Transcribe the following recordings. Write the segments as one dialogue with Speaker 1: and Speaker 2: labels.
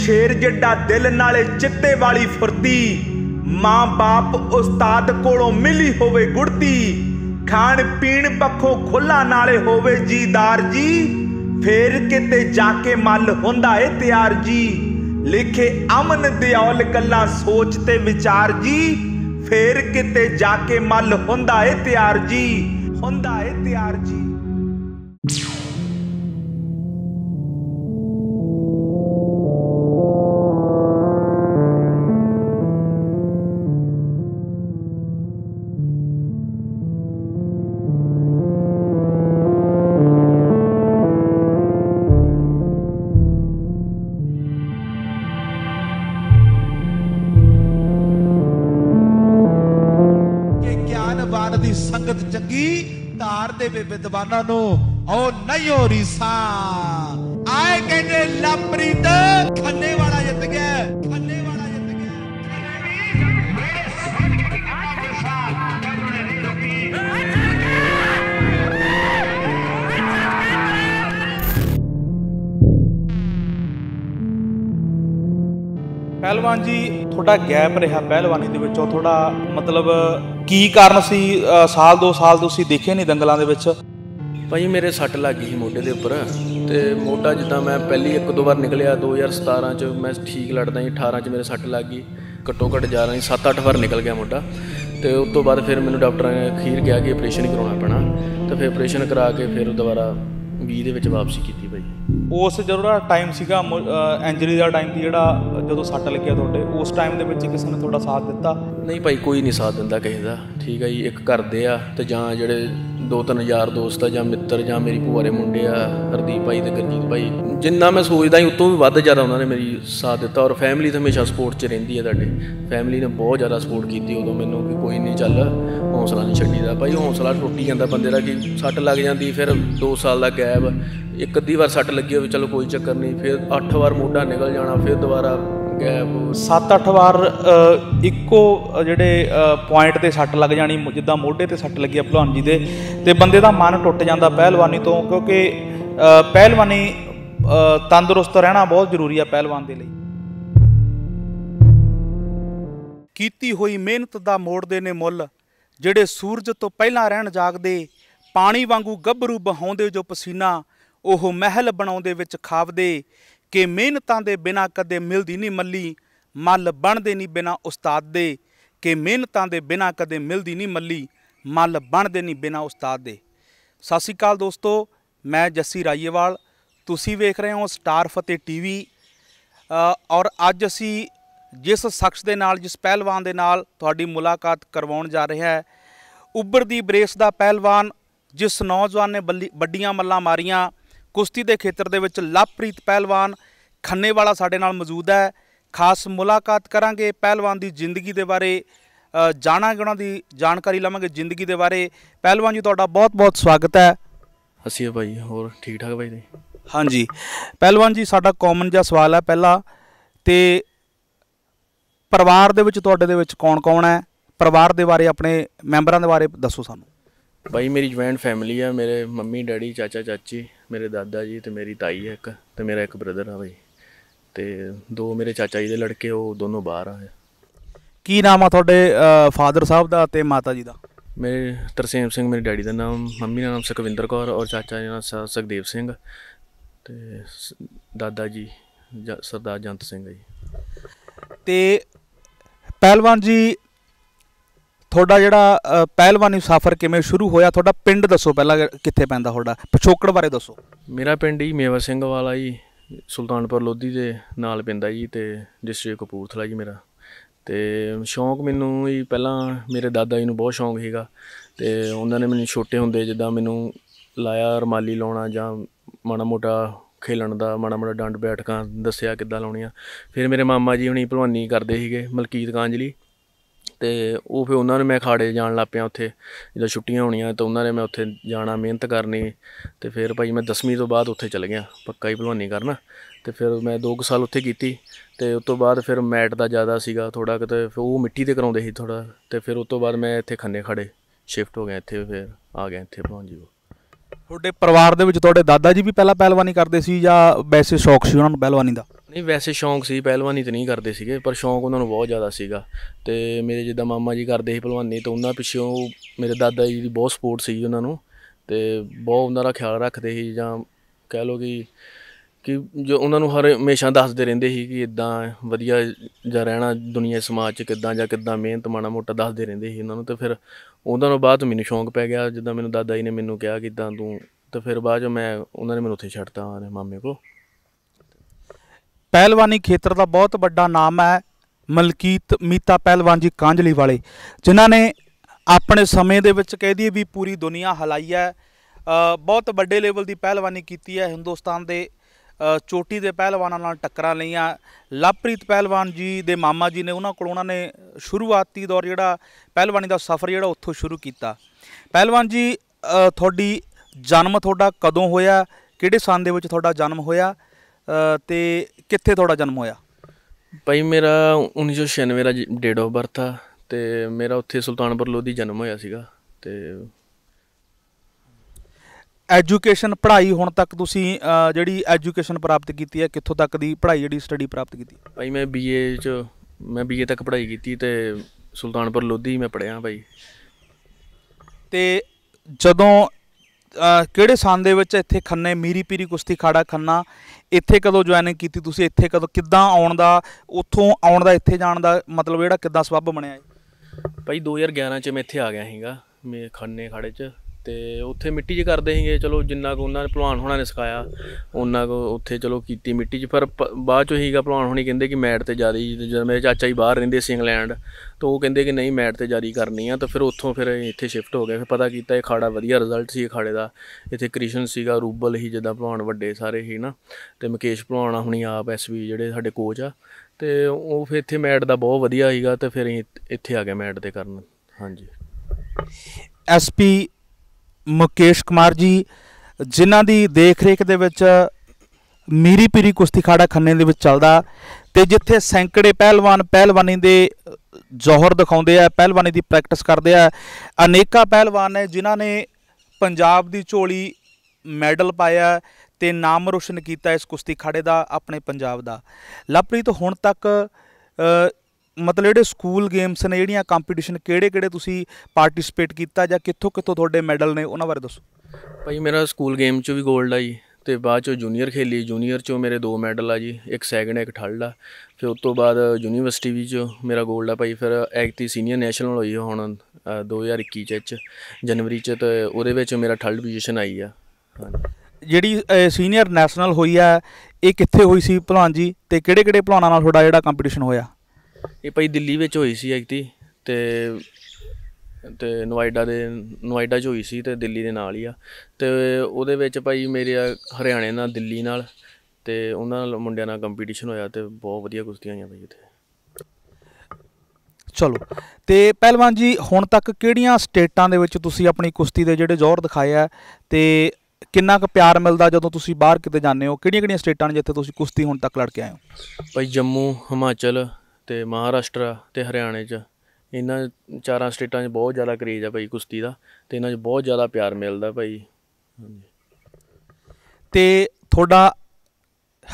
Speaker 1: ਸ਼ੇਰ ਜਿੱਡਾ ਦਿਲ ਨਾਲੇ ਚਿੱਤੇ ਵਾਲੀ ਫੁਰਤੀ ਮਾਂ-ਬਾਪ ਉਸਤਾਦ ਕੋਲੋਂ ਮਿਲੀ ਹੋਵੇ ਗੁੜਤੀ ਖਾਣ ਪੀਣ ਪੱਖੋਂ ਖੁੱਲਾ ਨਾਲੇ ਹੋਵੇ ਜੀਦਾਰ ਜੀ ਫੇਰ ਕਿਤੇ ਜਾ ਕੇ ਮੱਲ ਹੁੰਦਾ ਏ ਤਿਆਰ ਜੀ ਲਿਖੇ ਅਮਨ ਦਿਓਲ ਕੱਲਾ ਸੋਚ ਤੇ ਵਿਚਾਰ ਜੀ ਫੇਰ ਕਿਤੇ ਜਾ ਕੇ ਮੱਲ ਹੁੰਦਾ ਏ ਤਿਆਰ ਜੀ ਹੁੰਦਾ ਏ ਤਿਆਰ ਦੇ ਬੇਬੇ ਵਿਦਵਾਨਾਂ ਨੂੰ ਉਹ ਨਹੀਂ ਹੋ ਸਾ ਆਏ ਕਹਿੰਦੇ ਲਪਰੀਤ ਖੰਨੇ ਵਾਲਾ ਜਿੱਤ ਗਿਆ ਖੰਨੇ ਵਾਲਾ ਜਿੱਤ ਗਿਆ ਪਹਿਲਵਾਨ ਜੀ ਤੁਹਾਡਾ ਗੈਪ ਰਿਹਾ ਪਹਿਲਵਾਨੀ ਦੇ ਵਿੱਚੋਂ ਥੋੜਾ ਮਤਲਬ ਕੀ ਕਾਰਨ ਸੀ ਸਾਲ 2 ਸਾਲ ਤੁਸੀਂ ਦੇਖੇ ਨਹੀਂ ਦੰਗਲਾਂ ਦੇ ਵਿੱਚ ਭਾਈ ਮੇਰੇ ਸੱਟ ਲੱਗ ਗਈ ਸੀ ਮੋਢੇ
Speaker 2: ਦੇ ਉੱਪਰ ਤੇ ਮੋਢਾ ਜਿੱਦਾਂ ਮੈਂ ਪਹਿਲੀ ਇੱਕ ਦੋ ਵਾਰ ਨਿਕਲਿਆ 2017 ਚ ਮੈਂ ਠੀਕ ਲੜਦਾ ਸੀ 18 ਚ ਮੇਰੇ ਸੱਟ ਲੱਗ ਗਈ ਘਟੋ ਘਟ ਜਾ ਰਹੀ 7-8 ਵਾਰ ਨਿਕਲ ਗਿਆ ਮੋਢਾ ਤੇ ਉਸ ਤੋਂ ਬਾਅਦ ਫਿਰ ਮੈਨੂੰ ਡਾਕਟਰਾਂ ਨੇ ਅਖੀਰ ਕਿਹਾ ਕਿ ਆਪਰੇਸ਼ਨ ਹੀ ਕਰਾਉਣਾ ਪੈਣਾ ਤੇ ਫਿਰ ਆਪਰੇਸ਼ਨ ਕਰਾ ਕੇ ਫਿਰ ਦੁਬਾਰਾ 20
Speaker 1: ਦੇ ਵਿੱਚ ਵਾਪਸੀ ਕੀਤੀ ਉਸ ਜਦੋਂ ਦਾ ਟਾਈਮ ਸੀਗਾ ਇੰਜਰੀ ਦਾ ਟਾਈਮ ਸੀ ਜਿਹੜਾ ਜਦੋਂ ਸੱਟ ਲੱਗਿਆ ਤੁਹਾਡੇ ਉਸ ਟਾਈਮ ਦੇ ਵਿੱਚ ਕਿਸੇ ਨੇ ਤੁਹਾਡਾ ਸਾਥ ਦਿੱਤਾ ਨਹੀਂ ਭਾਈ ਕੋਈ ਨਹੀਂ ਸਾਥ ਦਿੰਦਾ ਕਿਸੇ ਦਾ ਠੀਕ
Speaker 2: ਹੈ ਜੀ ਇੱਕ ਕਰਦੇ ਆ ਤੇ ਜਾਂ ਜਿਹੜੇ ਦੋ ਤਿੰਨ ਯਾਰ ਦੋਸਤ ਆ ਜਾਂ ਮਿੱਤਰ ਜਾਂ ਮੇਰੀ ਭੂਆ ਮੁੰਡੇ ਆ ਹਰਦੀਪ ਭਾਈ ਤੇ ਗਰਜੀਤ ਭਾਈ ਜਿੰਨਾ ਮੈਂ ਸੋਚਦਾ ਸੀ ਉਤੋਂ ਵੀ ਵੱਧ ਜ਼ਿਆਦਾ ਉਹਨਾਂ ਨੇ ਮੇਰੀ ਸਾਥ ਦਿੱਤਾ ਔਰ ਫੈਮਿਲੀ ਤਾਂ ਹਮੇਸ਼ਾ ਸਪੋਰਟ 'ਚ ਰਹਿੰਦੀ ਆ ਤੁਹਾਡੇ ਫੈਮਿਲੀ ਨੇ ਬਹੁਤ ਜ਼ਿਆਦਾ ਸਪੋਰਟ ਕੀਤੀ ਉਦੋਂ ਮੈਨੂੰ ਕਿ ਕੋਈ ਨਹੀਂ ਚੱਲ ਹੌਸਲਾ ਨਹੀਂ ਛੱਡੀਦਾ ਭਾਈ ਹੌਸਲਾ ਟੁੱਟੀ ਜਾਂਦਾ ਬੰਦੇ ਦਾ ਕਿ ਸੱਟ ਲੱਗ ਜਾਂਦੀ ਫਿਰ 2 ਸਾਲ ਦਾ ਗੈਪ ਇੱਕ ਅੱਧੀ ਵਾਰ ਸੱਟ ਲੱਗੀ ਹੋਵੇ ਚਲੋ ਕੋਈ ਚੱਕਰ ਨਹੀਂ ਫਿਰ 8 ਵਾਰ ਮੋਢਾ ਨਿਕਲ ਜਾਣਾ ਫਿਰ ਦੁਬਾਰਾ
Speaker 1: 7-8 ਵਾਰ ਇੱਕੋ ਜਿਹੜੇ ਪੁਆਇੰਟ ਤੇ ਸੱਟ ਲੱਗ ਜਾਣੀ ਜਿੱਦਾਂ ਮੋਢੇ ਤੇ ਸੱਟ ਲੱਗੀ ਆ ਭਲਵਾਨ ਜੀ ਦੇ ਤੇ ਬੰਦੇ ਦਾ ਮਨ ਟੁੱਟ ਜਾਂਦਾ ਪਹਿਲਵਾਨੀ ਤੋਂ ਕਿਉਂਕਿ ਪਹਿਲਵਾਨੀ ਤੰਦਰੁਸਤ ਰਹਿਣਾ ਬਹੁਤ ਜ਼ਰੂਰੀ ਆ ਪਹਿਲਵਾਨ ਦੇ ਲਈ ਕੀਤੀ ਹੋਈ ਮਿਹਨਤ ਦਾ ਮੋੜਦੇ ਨੇ ਮੁੱਲ ਜਿਹੜੇ ਸੂਰਜ ਤੋਂ ਪਹਿਲਾਂ ਰਹਿਣ ਜਾਗਦੇ ਪਾਣੀ ਵਾਂਗੂ ਗੱਭਰੂ ਬਹਾਉਂਦੇ ਜੋ ਪਸੀਨਾ ਉਹ ਮਹਿਲ ਬਣਾਉਂਦੇ ਵਿੱਚ ਖਾਵਦੇ ਕਿ ਮਿਹਨਤਾਂ ਦੇ ਬਿਨਾ ਕਦੇ ਮਿਲਦੀ ਨਹੀਂ ਮੱਲੀ ਮੱਲ ਬਣਦੇ ਨਹੀਂ ਬਿਨਾ ਉਸਤਾਦ ਦੇ ਕਿ ਮਿਹਨਤਾਂ ਦੇ ਬਿਨਾ ਕਦੇ ਮਿਲਦੀ ਨਹੀਂ ਮੱਲੀ ਮੱਲ ਬਣਦੇ ਨਹੀਂ ਬਿਨਾ ਉਸਤਾਦ ਦੇ ਸਤਿ ਸ੍ਰੀ ਅਕਾਲ ਦੋਸਤੋ ਮੈਂ ਜੱਸੀ ਰਾਈਏਵਾਲ ਤੁਸੀਂ ਵੇਖ ਰਹੇ ਹੋ ਸਟਾਰ ਫਤਿਹ ਟੀਵੀ ਔਰ ਅੱਜ ਅਸੀਂ ਜਿਸ ਸ਼ਖਸ ਦੇ ਨਾਲ ਜਿਸ ਪਹਿਲਵਾਨ ਦੇ ਨਾਲ ਤੁਹਾਡੀ ਮੁਲਾਕਾਤ ਕਰਵਾਉਣ ਜਾ ਰਿਹਾ ਹੈ ਉੱਭਰ ਦੀ ਬ੍ਰੇਸ ਦਾ ਪਹਿਲਵਾਨ ਜਿਸ ਨੌਜਵਾਨ ਨੇ ਵੱਡੀਆਂ ਮੱਲਾਂ ਮਾਰੀਆਂ ਕੁਸ਼ਤੀ ਦੇ ਖੇਤਰ ਦੇ ਵਿੱਚ ਲਵਪ੍ਰੀਤ ਪਹਿਲਵਾਨ ਖੰਨੇ ਵਾਲਾ ਸਾਡੇ ਨਾਲ ਮੌਜੂਦ ਹੈ ਖਾਸ ਮੁਲਾਕਾਤ ਕਰਾਂਗੇ ਪਹਿਲਵਾਨ ਦੀ ਜ਼ਿੰਦਗੀ ਦੇ ਬਾਰੇ ਜਾਣਾਂਗੇ ਉਹਨਾਂ ਦੀ ਜਾਣਕਾਰੀ ਲਵਾਂਗੇ ਜ਼ਿੰਦਗੀ ਦੇ ਬਾਰੇ ਪਹਿਲਵਾਨ ਜੀ ਤੁਹਾਡਾ ਬਹੁਤ-ਬਹੁਤ ਸਵਾਗਤ ਹੈ ਅਸੀਂ ਭਾਈ ਹੋਰ ਠੀਕ ਠਾਕ ਭਾਈ ਜੀ ਹਾਂਜੀ ਪਹਿਲਵਾਨ ਜੀ ਸਾਡਾ ਕਾਮਨ ਜਿਹਾ ਸਵਾਲ ਹੈ ਪਹਿਲਾ ਤੇ ਪਰਿਵਾਰ ਦੇ ਵਿੱਚ ਤੁਹਾਡੇ ਦੇ ਵਿੱਚ ਕੌਣ-ਕੌਣ ਹੈ ਪਰਿਵਾਰ ਦੇ ਬਾਰੇ ਆਪਣੇ ਮੈਂਬਰਾਂ ਦੇ ਬਾਰੇ ਦੱਸੋ ਸਾਨੂੰ
Speaker 2: ਬਾਈ ਮੇਰੀ ਜੁਆਇੰਟ ਫੈਮਿਲੀ ਆ ਮੇਰੇ ਮੰਮੀ ਡੈਡੀ ਚਾਚਾ ਚਾਚੀ ਮੇਰੇ ਦਾਦਾ ਜੀ ਤੇ ਮੇਰੀ ਤਾਈ ਹੈ ਇੱਕ ਤੇ ਮੇਰਾ ਇੱਕ ਬ੍ਰਦਰ ਆ ਭਾਈ ਤੇ ਦੋ ਮੇਰੇ ਚਾਚਾ ਜੀ ਦੇ ਲੜਕੇ ਉਹ ਦੋਨੋਂ ਬਾਹਰ ਆ
Speaker 1: ਕੀ ਨਾਮ ਆ ਤੁਹਾਡੇ ਫਾਦਰ ਸਾਹਿਬ ਦਾ ਤੇ ਮਾਤਾ ਜੀ ਦਾ
Speaker 2: ਮੇਰੇ ਤਰਸੇਮ ਸਿੰਘ ਮੇਰੇ ਡੈਡੀ ਦਾ ਨਾਮ ਮੰਮੀ ਦਾ ਨਾਮ ਸੁਖਵਿੰਦਰ ਕੌਰ ਔਰ ਚਾਚਾ ਜੀ ਦਾ ਨਾਮ ਸੁਖਦੇਵ ਸਿੰਘ ਤੇ ਦਾਦਾ ਜੀ ਸਰਦਾਰ ਜੰਤ ਸਿੰਘ ਜੀ
Speaker 1: ਤੇ ਪਹਿਲਵਾਨ ਜੀ ਤੁਹਾਡਾ ਜਿਹੜਾ ਪਹਿਲਵਾਨੀ ਸਫ਼ਰ ਕਿਵੇਂ ਸ਼ੁਰੂ ਹੋਇਆ ਤੁਹਾਡਾ ਪਿੰਡ ਦੱਸੋ ਪਹਿਲਾਂ ਕਿੱਥੇ ਪੈਂਦਾ ਤੁਹਾਡਾ ਪਿਛੋਕੜ ਬਾਰੇ ਦੱਸੋ
Speaker 2: ਮੇਰਾ ਪਿੰਡ ਹੀ ਮੇਵਾ ਸਿੰਘ ਵਾਲਾ ਜੀ ਸੁਲਤਾਨਪੁਰ ਲੋਧੀ ਦੇ ਨਾਲ ਪੈਂਦਾ ਜੀ ਤੇ ਡਿਸਟ੍ਰਿਕਟ ਕਪੂਰਥਲਾ ਜੀ ਮੇਰਾ ਤੇ ਸ਼ੌਂਕ ਮੈਨੂੰ ਹੀ ਪਹਿਲਾਂ ਮੇਰੇ ਦਾਦਾ ਜੀ ਨੂੰ ਬਹੁਤ ਸ਼ੌਂਕ ਸੀਗਾ ਤੇ ਉਹਨਾਂ ਨੇ ਮੈਨੂੰ ਛੋਟੇ ਹੁੰਦੇ ਜਿੱਦਾਂ ਮੈਨੂੰ ਲਾਇਆ ਰਮਾਲੀ ਲਾਉਣਾ ਜਾਂ ਮਾੜਾ ਮੋਟਾ ਖੇਲਣ ਦਾ ਮਾੜਾ ਮਾੜਾ ਡੰਡ ਬੈਠਕਾਂ ਦੱਸਿਆ ਕਿੱਦਾਂ ਲਾਉਣੀਆਂ ਫਿਰ ਮੇਰੇ ਮਾਮਾ ਜੀ ਹੁਣੀ ਭਲਵਾਨੀ ਕਰਦੇ ਸੀਗੇ ਮਲਕੀਤ ਕਾਂਜਲੀ ਤੇ ਉਹ ਫਿਰ ਉਹਨਾਂ ਨੂੰ ਮੈਂ ਖਾੜੇ ਜਾਣ ਲੱਗ ਪਿਆ ਉੱਥੇ ਜਦੋਂ ਛੁੱਟੀਆਂ ਹੋਣੀਆਂ ਤਾਂ ਉਹਨਾਂ ਨੇ ਮੈਂ ਉੱਥੇ ਜਾਣਾ ਮਿਹਨਤ ਕਰਨੀ ਤੇ ਫਿਰ ਭਾਈ ਮੈਂ ਦਸਵੀਂ ਤੋਂ ਬਾਅਦ ਉੱਥੇ ਚਲ ਗਿਆ ਪੱਕਾ ਹੀ ਭਲਵਾਨੀ ਕਰਨਾ ਤੇ ਫਿਰ ਮੈਂ 2 ਸਾਲ ਉੱਥੇ ਕੀਤੀ ਤੇ ਉਸ ਤੋਂ ਬਾਅਦ ਫਿਰ ਮੈਟ ਦਾ ਜ਼ਿਆਦਾ ਸੀਗਾ ਥੋੜਾ ਕਿਤੇ ਉਹ ਮਿੱਟੀ 'ਤੇ ਕਰਾਉਂਦੇ ਸੀ ਥੋੜਾ ਤੇ ਫਿਰ ਉਸ ਤੋਂ ਬਾਅਦ ਮੈਂ ਇੱਥੇ ਖੰਨੇ ਖੜੇ ਸ਼ਿਫਟ ਹੋ ਗਿਆ ਇੱਥੇ ਫਿਰ ਆ ਗਿਆ ਇੱਥੇ ਭਾਂਜੀ ਉਹ
Speaker 1: ਤੁਹਾਡੇ ਪਰਿਵਾਰ ਦੇ ਵਿੱਚ ਤੁਹਾਡੇ ਦਾਦਾ ਜੀ ਵੀ ਪਹਿਲਾਂ ਪਹਿਲਵਾਨੀ ਕਰਦੇ ਸੀ ਜਾਂ ਵੈਸੇ ਸ਼ੌਕ ਸੀ ਉਹਨਾਂ ਨੂੰ ਪਹਿਲਵਾਨੀ ਦਾ
Speaker 2: ਨਹੀਂ ਵੈਸੇ ਸ਼ੌਂਕ ਸੀ ਪਹਿਲਵਾਨੀ ਤੇ ਨਹੀਂ ਕਰਦੇ ਸੀਗੇ ਪਰ ਸ਼ੌਂਕ ਉਹਨਾਂ ਨੂੰ ਬਹੁਤ ਜ਼ਿਆਦਾ ਸੀਗਾ ਤੇ ਮੇਰੇ ਜਿੱਦਾਂ ਮਾਮਾ ਜੀ ਕਰਦੇ ਸੀ ਪਹਿਲਵਾਨੀ ਤੇ ਉਹਨਾਂ ਪਿੱਛੋਂ ਮੇਰੇ ਦਾਦਾ ਜੀ ਦੀ ਬਹੁਤ ਸਪੋਰਟ ਸੀ ਉਹਨਾਂ ਨੂੰ ਤੇ ਬਹੁਤ ਉਹਨਾਂ ਦਾ ਖਿਆਲ ਰੱਖਦੇ ਸੀ ਜਾਂ ਕਹਿ ਲੋ ਕਿ ਕਿ ਜੋ ਉਹਨਾਂ ਨੂੰ ਹਰ ਹਮੇਸ਼ਾ ਦੱਸਦੇ ਰਹਿੰਦੇ ਸੀ ਕਿ ਇਦਾਂ ਵਧੀਆ ਜਾਂ ਰਹਿਣਾ ਦੁਨੀਆ ਸਮਾਜ 'ਚ ਕਿਦਾਂ ਜਾਂ ਕਿਦਾਂ ਮਿਹਨਤ ਮਾਣਾ ਮੋਟਾ ਦੱਸਦੇ ਰਹਿੰਦੇ ਸੀ ਉਹਨਾਂ ਨੂੰ ਤੇ ਫਿਰ ਉਹਨਾਂ ਨੂੰ ਬਾਅਦ ਮੈਨੂੰ ਸ਼ੌਂਕ ਪੈ ਗਿਆ ਜਿੱਦਾਂ ਮੈਨੂੰ ਦਾਦਾ ਜੀ ਨੇ ਮੈਨੂੰ ਕਿਹਾ ਕਿ ਇਦਾਂ ਤੂੰ ਤੇ ਫਿਰ ਬਾਅਦ ਜੋ ਮੈਂ ਉਹਨਾਂ ਨੇ
Speaker 1: ਮੈਨੂੰ ਉੱਥੇ ਛੱਡਤਾ ਮਾਮੇ ਕੋ ਪਹਿਲਵਾਨੀ ਖੇਤਰ ਦਾ ਬਹੁਤ ਵੱਡਾ ਨਾਮ ਹੈ ਮਲਕੀਤ ਮੀਤਾ ਪਹਿਲਵਾਨ ਜੀ ਕਾਂਝਲੀ ਵਾਲੇ ਜਿਨ੍ਹਾਂ ਨੇ ਆਪਣੇ ਸਮੇਂ ਦੇ ਵਿੱਚ ਕਹਿ ਦਈਏ ਵੀ ਪੂਰੀ ਦੁਨੀਆ ਹਲਾਈ ਹੈ ਬਹੁਤ ਵੱਡੇ ਲੈਵਲ ਦੀ ਪਹਿਲਵਾਨੀ ਕੀਤੀ ਹੈ ਹਿੰਦੁਸਤਾਨ ਦੇ ਚੋਟੀ ਦੇ ਪਹਿਲਵਾਨਾਂ ਨਾਲ ਟੱਕਰਾਂ ਲਈਆਂ ਲਵਪ੍ਰੀਤ ਪਹਿਲਵਾਨ ਜੀ ਦੇ ਮਾਮਾ ਜੀ ਨੇ ਉਹਨਾਂ ਕੋਲ ਉਹਨਾਂ ਨੇ ਸ਼ੁਰੂਆਤੀ ਦੌਰ ਜਿਹੜਾ ਪਹਿਲਵਾਨੀ ਦਾ ਸਫ਼ਰ ਜਿਹੜਾ ਉੱਥੋਂ ਸ਼ੁਰੂ ਕੀਤਾ ਪਹਿਲਵਾਨ ਜੀ ਤੁਹਾਡੀ ਜਨਮ ਤੁਹਾਡਾ ਕਦੋਂ ਹੋਇਆ ਕਿਹੜੇ ਸਾਲ ਦੇ ਵਿੱਚ ਤੁਹਾਡਾ ਜਨਮ ਹੋਇਆ ਤੇ ਕਿੱਥੇ ਤੁਹਾਡਾ ਜਨਮ ਹੋਇਆ ਭਾਈ
Speaker 2: ਮੇਰਾ 1996 ਦਾ ਡੇਟ ਆਫ ਬਰਥ ਆ ਤੇ ਮੇਰਾ ਉੱਥੇ ਸੁਲਤਾਨਪੁਰ ਲੋਧੀ ਜਨਮ ਹੋਇਆ ਸੀਗਾ ਤੇ
Speaker 1: ਐਜੂਕੇਸ਼ਨ ਪੜ੍ਹਾਈ ਹੁਣ ਤੱਕ ਤੁਸੀਂ ਜਿਹੜੀ ਐਜੂਕੇਸ਼ਨ ਪ੍ਰਾਪਤ ਕੀਤੀ ਹੈ ਕਿੱਥੋਂ ਤੱਕ ਦੀ ਪੜ੍ਹਾਈ ਜਿਹੜੀ ਸਟੱਡੀ ਪ੍ਰਾਪਤ ਕੀਤੀ ਭਾਈ ਮੈਂ ਬੀਏ
Speaker 2: ਚ ਮੈਂ ਬੀਏ ਤੱਕ ਪੜ੍ਹਾਈ ਕੀਤੀ ਤੇ ਸੁਲਤਾਨਪੁਰ ਲੋਧੀ ਮੈਂ ਪੜਿਆ ਭਾਈ
Speaker 1: ਤੇ ਜਦੋਂ ਕਿਹੜੇ ਸਾਲ ਦੇ ਵਿੱਚ ਇੱਥੇ ਖੰਨੇ ਮੀਰੀ ਪੀਰੀ ਕੁਸ਼ਤੀ ਖਾੜਾ ਖੰਨਾ ਇੱਥੇ ਕਦੋਂ ਜੁਆਇਨਿੰਗ ਕੀਤੀ ਤੁਸੀਂ ਇੱਥੇ ਕਦੋਂ ਕਿੱਦਾਂ ਆਉਣ ਦਾ ਉੱਥੋਂ ਆਉਣ ਦਾ ਇੱਥੇ ਜਾਣ ਦਾ ਮਤਲਬ ਜਿਹੜਾ ਕਿੱਦਾਂ ਸਬੱਬ ਬਣਿਆ ਹੈ
Speaker 2: ਭਾਈ 2011 ਚ ਮੈਂ ਇੱਥੇ ਆ ਗਿਆ ਸੀਗਾ ਮੇ ਖੰਨੇ ਖਾੜੇ ਚ ਤੇ ਉੱਥੇ ਮਿੱਟੀ 'ਚ ਕਰਦੇ ਸੀਗੇ ਚਲੋ ਜਿੰਨਾ ਕੋ ਉਹਨਾਂ ਨੇ ਭਲਵਾਨ ਹੋਣਾ ਨੇ ਸਿਖਾਇਆ ਉਹਨਾਂ ਕੋ ਉੱਥੇ ਚਲੋ ਕੀਤੀ ਮਿੱਟੀ 'ਚ ਪਰ ਬਾਅਦ 'ਚੋਂ ਹੀਗਾ ਭਲਵਾਨ ਹੋਣੀ ਕਹਿੰਦੇ ਕਿ ਮੈਟ ਤੇ ਜਾਰੀ ਜਦੋਂ ਮੇਰੇ ਚਾਚਾ ਹੀ ਬਾਹਰ ਰਹਿੰਦੇ ਸੀ ਇੰਗਲੈਂਡ ਤਾਂ ਉਹ ਕਹਿੰਦੇ ਕਿ ਨਹੀਂ ਮੈਟ ਤੇ ਜਾਰੀ ਕਰਨੀ ਆ ਤਾਂ ਫਿਰ ਉੱਥੋਂ ਫਿਰ ਇੱਥੇ ਸ਼ਿਫਟ ਹੋ ਗਏ ਫਿਰ ਪਤਾ ਕੀਤਾ ਇਹ ਖਾੜਾ ਵਧੀਆ ਰਿਜ਼ਲਟ ਸੀ ਇਹ ਖਾੜੇ ਦਾ ਇੱਥੇ ਕ੍ਰਿਸ਼ਨ ਸੀਗਾ ਰੂਬਲ ਹੀ ਜਿੱਦਾਂ ਭਲਵਾਨ ਵੱਡੇ ਸਾਰੇ ਹੀ ਨਾ ਤੇ ਮੁਕੇਸ਼ ਭਲਵਾਨ ਹੁਣੀ ਆਪ ਐਸਵੀ ਜਿਹੜੇ ਸਾਡੇ ਕੋਚ ਆ ਤੇ ਉਹ ਫਿਰ ਇੱਥੇ ਮੈਟ ਦਾ ਬਹੁਤ ਵਧੀਆ ਹੀਗਾ ਤੇ ਫਿਰ ਇੱਥੇ ਆ ਗਏ ਮੈਟ ਤੇ ਕਰਨ ਹਾਂਜੀ
Speaker 1: ਐਸਪੀ ਮੁਕੇਸ਼ ਕੁਮਾਰ ਜੀ ਜਿਨ੍ਹਾਂ ਦੀ ਦੇਖਰੇਖ ਦੇ ਵਿੱਚ ਮੀਰੀ ਪੀਰੀ ਕੁਸ਼ਤੀ ਖਾੜਾ ਖੰਨੇ ਦੇ ਵਿੱਚ ਚੱਲਦਾ ਤੇ ਜਿੱਥੇ ਸੈਂਕੜੇ ਪਹਿਲਵਾਨ ਪਹਿਲਵਾਨੀ ਦੇ ਜ਼ੋਹਰ ਦਿਖਾਉਂਦੇ ਆ ਪਹਿਲਵਾਨੀ ਦੀ ਪ੍ਰੈਕਟਿਸ ਕਰਦੇ ਆ ਅਨੇਕਾਂ ਪਹਿਲਵਾਨ ਨੇ ਜਿਨ੍ਹਾਂ ਨੇ ਪੰਜਾਬ ਦੀ ਝੋਲੀ ਮੈਡਲ ਪਾਇਆ ਤੇ ਨਾਮ ਰੋਸ਼ਨ ਕੀਤਾ ਇਸ ਕੁਸ਼ਤੀ ਖਾੜੇ ਦਾ ਆਪਣੇ ਪੰਜਾਬ ਦਾ ਲਵਪ੍ਰੀਤ ਹੁਣ ਤੱਕ ਮਤਲਬ ਜਿਹੜੇ ਸਕੂਲ ਗੇਮਸ ਨੇ ਜਿਹੜੀਆਂ ਕੰਪੀਟੀਸ਼ਨ ਕਿਹੜੇ-ਕਿਹੜੇ ਤੁਸੀਂ ਪਾਰਟਿਸਿਪੇਟ ਕੀਤਾ ਜਾਂ ਕਿੱਥੋਂ-ਕਿੱਥੋਂ ਤੁਹਾਡੇ ਮੈਡਲ ਨੇ ਉਹਨਾਂ ਬਾਰੇ ਦੱਸੋ
Speaker 2: ਭਾਈ ਮੇਰਾ ਸਕੂਲ ਗੇਮ 'ਚ ਵੀ 골ਡ ਆ ਜੀ ਤੇ ਬਾਅਦ ਚੋਂ ਜੂਨੀਅਰ ਖੇਲੀ ਜੂਨੀਅਰ 'ਚੋਂ ਮੇਰੇ ਦੋ ਮੈਡਲ ਆ ਜੀ ਇੱਕ ਸੈਕਿੰਡ ਇੱਕ ਥਰਡ ਆ ਫਿਰ ਉਸ ਤੋਂ ਬਾਅਦ ਯੂਨੀਵਰਸਿਟੀ ਵਿੱਚ ਮੇਰਾ 골ਡ ਆ ਭਾਈ ਫਿਰ ਐਕਟੀ ਸੀਨੀਅਰ ਨੈਸ਼ਨਲ ਹੋਈ ਹੁਣ 2021 ਚ ਜਨਵਰੀ ਚ ਤੇ ਉਹਦੇ ਵਿੱਚ ਮੇਰਾ ਥਰਡ ਪੋਜੀਸ਼ਨ ਆਈ ਆ
Speaker 1: ਜਿਹੜੀ ਸੀਨੀਅਰ ਨੈਸ਼ਨਲ ਹੋਈ ਆ ਇਹ ਕਿੱਥੇ ਹੋਈ ਸੀ ਭਲਵਾਨ ਜੀ ਤੇ ਕਿਹੜੇ-ਕਿਹੜੇ ਭਲਵਾਨਾਂ ਨਾਲ ਤੁਹਾਡਾ ਜਿਹੜਾ ਕੰਪੀਟੀਸ਼ਨ ਹੋਇਆ
Speaker 2: ਇਹ ਭਾਈ ਦਿੱਲੀ ਵਿੱਚ ਹੋਈ ਸੀ ਐਕਤੀ ਤੇ ਤੇ ਨਵਾਇਡਾ ਦੇ ਨਵਾਇਡਾ 'ਚ ਹੋਈ ਸੀ ਤੇ ਦਿੱਲੀ ਦੇ ਨਾਲ ਹੀ ਆ ਤੇ ਉਹਦੇ ਵਿੱਚ ਭਾਈ ਮੇਰੇ ਹਰਿਆਣੇ ਨਾਲ ਦਿੱਲੀ ਨਾਲ ਤੇ ਉਹਨਾਂ ਨਾਲ ਮੁੰਡਿਆਂ ਨਾਲ ਕੰਪੀਟੀਸ਼ਨ ਹੋਇਆ ਤੇ ਬਹੁਤ ਵਧੀਆ ਕੁਸ਼ਤੀਆਂ ਆਈਆਂ ਭਾਈ ਉੱਥੇ
Speaker 1: ਚਲੋ ਤੇ ਪਹਿਲਵਾਨ ਜੀ ਹੁਣ ਤੱਕ ਕਿਹੜੀਆਂ ਸਟੇਟਾਂ ਦੇ ਵਿੱਚ ਤੁਸੀਂ ਆਪਣੀ ਕੁਸ਼ਤੀ ਦੇ ਜਿਹੜੇ ਜ਼ੋਰ ਦਿਖਾਏ ਆ ਤੇ ਕਿੰਨਾ ਕੁ ਪਿਆਰ ਮਿਲਦਾ ਜਦੋਂ ਤੁਸੀਂ ਬਾਹਰ ਕਿਤੇ ਜਾਂਦੇ ਹੋ ਕਿਹੜੀਆਂ ਕਿਹੜੀਆਂ ਸਟੇਟਾਂ ਨੇ ਜਿੱਥੇ ਤੁਸੀਂ ਕੁਸ਼ਤੀ ਹੁਣ ਤੱਕ ਲੜ ਕੇ ਆਏ ਹੋ
Speaker 2: ਭਾਈ ਜੰਮੂ ਹਿਮਾਚਲ ਤੇ ਮਹਾਰਾਸ਼ਟਰ ਤੇ ਹਰਿਆਣੇ 'ਚ ਇਹਨਾਂ ਚਾਰਾਂ ਸਟੇਟਾਂ 'ਚ ਬਹੁਤ ਜ਼ਿਆਦਾ ਕਰੇਜ ਆ ਭਾਈ ਕੁਸ਼ਤੀ ਦਾ ਤੇ ਇਹਨਾਂ 'ਚ ਬਹੁਤ ਜ਼ਿਆਦਾ ਪਿਆਰ ਮਿਲਦਾ ਭਾਈ
Speaker 1: ਤੇ ਤੁਹਾਡਾ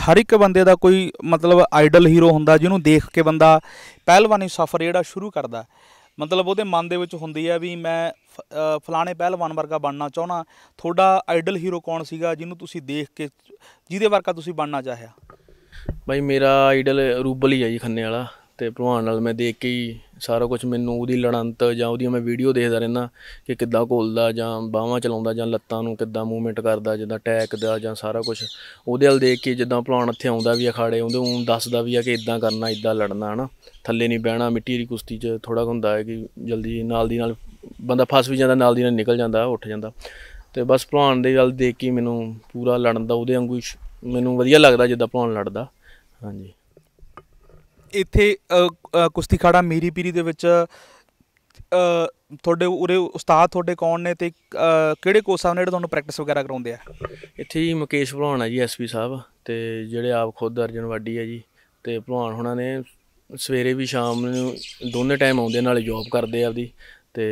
Speaker 1: ਹਰ ਇੱਕ ਬੰਦੇ ਦਾ ਕੋਈ ਮਤਲਬ ਆਈਡਲ ਹੀਰੋ ਹੁੰਦਾ ਜਿਹਨੂੰ ਦੇਖ ਕੇ ਬੰਦਾ ਪਹਿਲਵਾਨੀ ਸਫ਼ਰ ਜਿਹੜਾ ਸ਼ੁਰੂ ਕਰਦਾ ਮਤਲਬ ਉਹਦੇ ਮਨ ਦੇ ਵਿੱਚ ਹੁੰਦੀ ਆ ਵੀ ਮੈਂ ਫਲਾਣੇ ਪਹਿਲਵਾਨ ਵਰਗਾ ਬਣਨਾ ਚਾਹਣਾ ਤੁਹਾਡਾ ਆਈਡਲ ਹੀਰੋ ਕੌਣ ਸੀਗਾ ਜਿਹਨੂੰ ਤੁਸੀਂ ਦੇਖ ਕੇ ਜਿਹਦੇ ਵਰਗਾ ਤੁਸੀਂ ਬਣਨਾ ਚਾਹਿਆ
Speaker 2: ਭਾਈ ਮੇਰਾ ਆਈਡਲ ਰੂਬਲ ਹੀ ਆ ਜੀ ਖੰਨੇ ਵਾਲਾ ਤੇ ਭਲਵਾਨ ਨਾਲ ਮੈਂ ਦੇਖ ਕੇ ਹੀ ਸਾਰਾ ਕੁਝ ਮੈਨੂੰ ਉਹਦੀ ਲੜੰਤ ਜਾਂ ਉਹਦੀ ਮੈਂ ਵੀਡੀਓ ਦੇਖਦਾ ਰਹਿੰਦਾ ਕਿ ਕਿੱਦਾਂ ਘੋਲਦਾ ਜਾਂ ਬਾਹਾਂ ਚਲਾਉਂਦਾ ਜਾਂ ਲੱਤਾਂ ਨੂੰ ਕਿੱਦਾਂ ਮੂਵਮੈਂਟ ਕਰਦਾ ਜਿੱਦਾਂ ਟੈਕ ਦਾ ਜਾਂ ਸਾਰਾ ਕੁਝ ਉਹਦੇ ਵੱਲ ਦੇਖ ਕੇ ਜਿੱਦਾਂ ਭਲਵਾਨ ਇੱਥੇ ਆਉਂਦਾ ਵੀ ਅਖਾੜੇ ਉਹਦੇ ਨੂੰ ਦੱਸਦਾ ਵੀ ਆ ਕਿ ਇਦਾਂ ਕਰਨਾ ਇਦਾਂ ਲੜਨਾ ਹਨਾ ਥੱਲੇ ਨਹੀਂ ਬਹਿਣਾ ਮਿੱਟੀ ਦੀ ਕੁਸ਼ਤੀ 'ਚ ਥੋੜਾ ਹੁੰਦਾ ਹੈ ਕਿ ਜਲਦੀ ਨਾਲ ਦੀ ਨਾਲ ਬੰਦਾ ਫਸ ਵੀ ਜਾਂਦਾ ਨਾਲ ਦੀ ਨਾਲ ਨਿਕਲ ਜਾਂਦਾ ਉੱਠ ਜਾਂਦਾ ਤੇ ਬਸ ਭਲਵਾਨ ਦੇ ਵੱਲ ਦੇਖ ਕੇ ਮੈਨੂੰ ਪੂਰਾ ਲੜਨ ਦਾ ਉਹਦੇ ਵਾਂਗੂ ਮੈਨੂੰ ਵਧੀਆ ਲੱਗਦਾ ਜਿੱਦਾਂ ਭਲਵਾਨ ਲੜਦਾ ਹਾਂਜੀ
Speaker 1: ਇੱਥੇ ਕੁਸ਼ਤੀ ਖਾੜਾ ਮੀਰੀ ਪੀਰੀ ਦੇ ਵਿੱਚ ਤੁਹਾਡੇ ਉਰੇ ਉਸਤਾਦ ਤੁਹਾਡੇ ਕੌਣ ਨੇ ਤੇ ਕਿਹੜੇ ਕੋਚ ਸਾਹਿਬ ਨੇ ਜਿਹੜੇ ਤੁਹਾਨੂੰ ਪ੍ਰੈਕਟਿਸ ਵਗੈਰਾ ਕਰਾਉਂਦੇ ਆ ਇੱਥੇ ਜੀ ਮੁਕੇਸ਼
Speaker 2: ਭਲਵਾਨ ਆ ਜੀ ਐਸਪੀ ਸਾਹਿਬ ਤੇ ਜਿਹੜੇ ਆਪ ਖੁਦ ਅਰਜਨ ਵਾਡੀ ਆ ਜੀ ਤੇ ਭਲਵਾਨ ਹੁਣਾਂ ਨੇ ਸਵੇਰੇ ਵੀ ਸ਼ਾਮ ਨੂੰ ਦੋਨੇ ਟਾਈਮ ਆਉਂਦੇ ਨਾਲੇ ਜੌਬ ਕਰਦੇ ਆਪਦੀ ਤੇ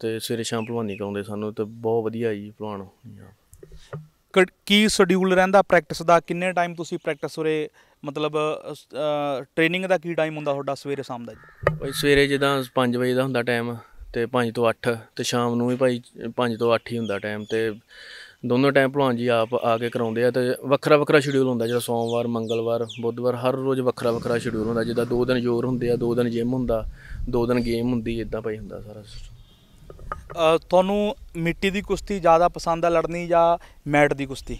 Speaker 2: ਤੇ ਸਵੇਰੇ ਸ਼ਾਮ ਭਲਵਾਨੀ ਕਰਾਉਂਦੇ ਸਾਨੂੰ ਤੇ ਬਹੁਤ ਵਧੀਆ ਜੀ ਭਲਵਾਨ
Speaker 1: ਕੀ ਸ਼ਡਿਊਲ ਰਹਿੰਦਾ ਪ੍ਰੈਕਟਿਸ ਦਾ ਕਿੰਨੇ ਟਾਈਮ ਤੁਸੀਂ ਪ੍ਰੈਕਟਿਸ ਉਰੇ ਮਤਲਬ ਟ੍ਰੇਨਿੰਗ ਦਾ ਕੀ ਟਾਈਮ ਹੁੰਦਾ ਤੁਹਾਡਾ ਸਵੇਰੇ ਸ਼ਾਮ ਦਾ ਜੀ
Speaker 2: ਭਾਈ ਸਵੇਰੇ ਜਿਦਾਂ 5 ਵਜੇ ਦਾ ਹੁੰਦਾ ਟਾਈਮ ਤੇ 5 ਤੋਂ 8 ਤੇ ਸ਼ਾਮ ਨੂੰ ਵੀ ਭਾਈ 5 ਤੋਂ 8 ਹੀ ਹੁੰਦਾ ਟਾਈਮ ਤੇ ਦੋਨੋਂ ਟਾਈਮ ਭਲਾਂ ਜੀ ਆਪ ਆ ਕੇ ਕਰਾਉਂਦੇ ਆ ਤੇ ਵੱਖਰਾ ਵੱਖਰਾ ਸ਼ਡਿਊਲ ਹੁੰਦਾ ਜਿਹੜਾ ਸੋਮਵਾਰ ਮੰਗਲਵਾਰ ਬੁੱਧਵਾਰ ਹਰ ਰੋਜ਼ ਵੱਖਰਾ ਵੱਖਰਾ ਸ਼ਡਿਊਲ ਹੁੰਦਾ ਜਿੱਦਾਂ ਦੋ ਦਿਨ ਜ਼ੋਰ ਹੁੰਦੇ ਆ ਦੋ ਦਿਨ ਜਿਮ ਹੁੰਦਾ ਦੋ ਦਿਨ ਗੇਮ ਹੁੰਦੀ ਇਦਾਂ ਭਾਈ ਹੁੰਦਾ ਸਾਰਾ
Speaker 1: ਤੁਹਾਨੂੰ ਮਿੱਟੀ ਦੀ ਕੁਸ਼ਤੀ ਜ਼ਿਆਦਾ ਪਸੰਦ ਆ ਲੜਨੀ ਜਾਂ ਮੈਟ ਦੀ ਕੁਸ਼ਤੀ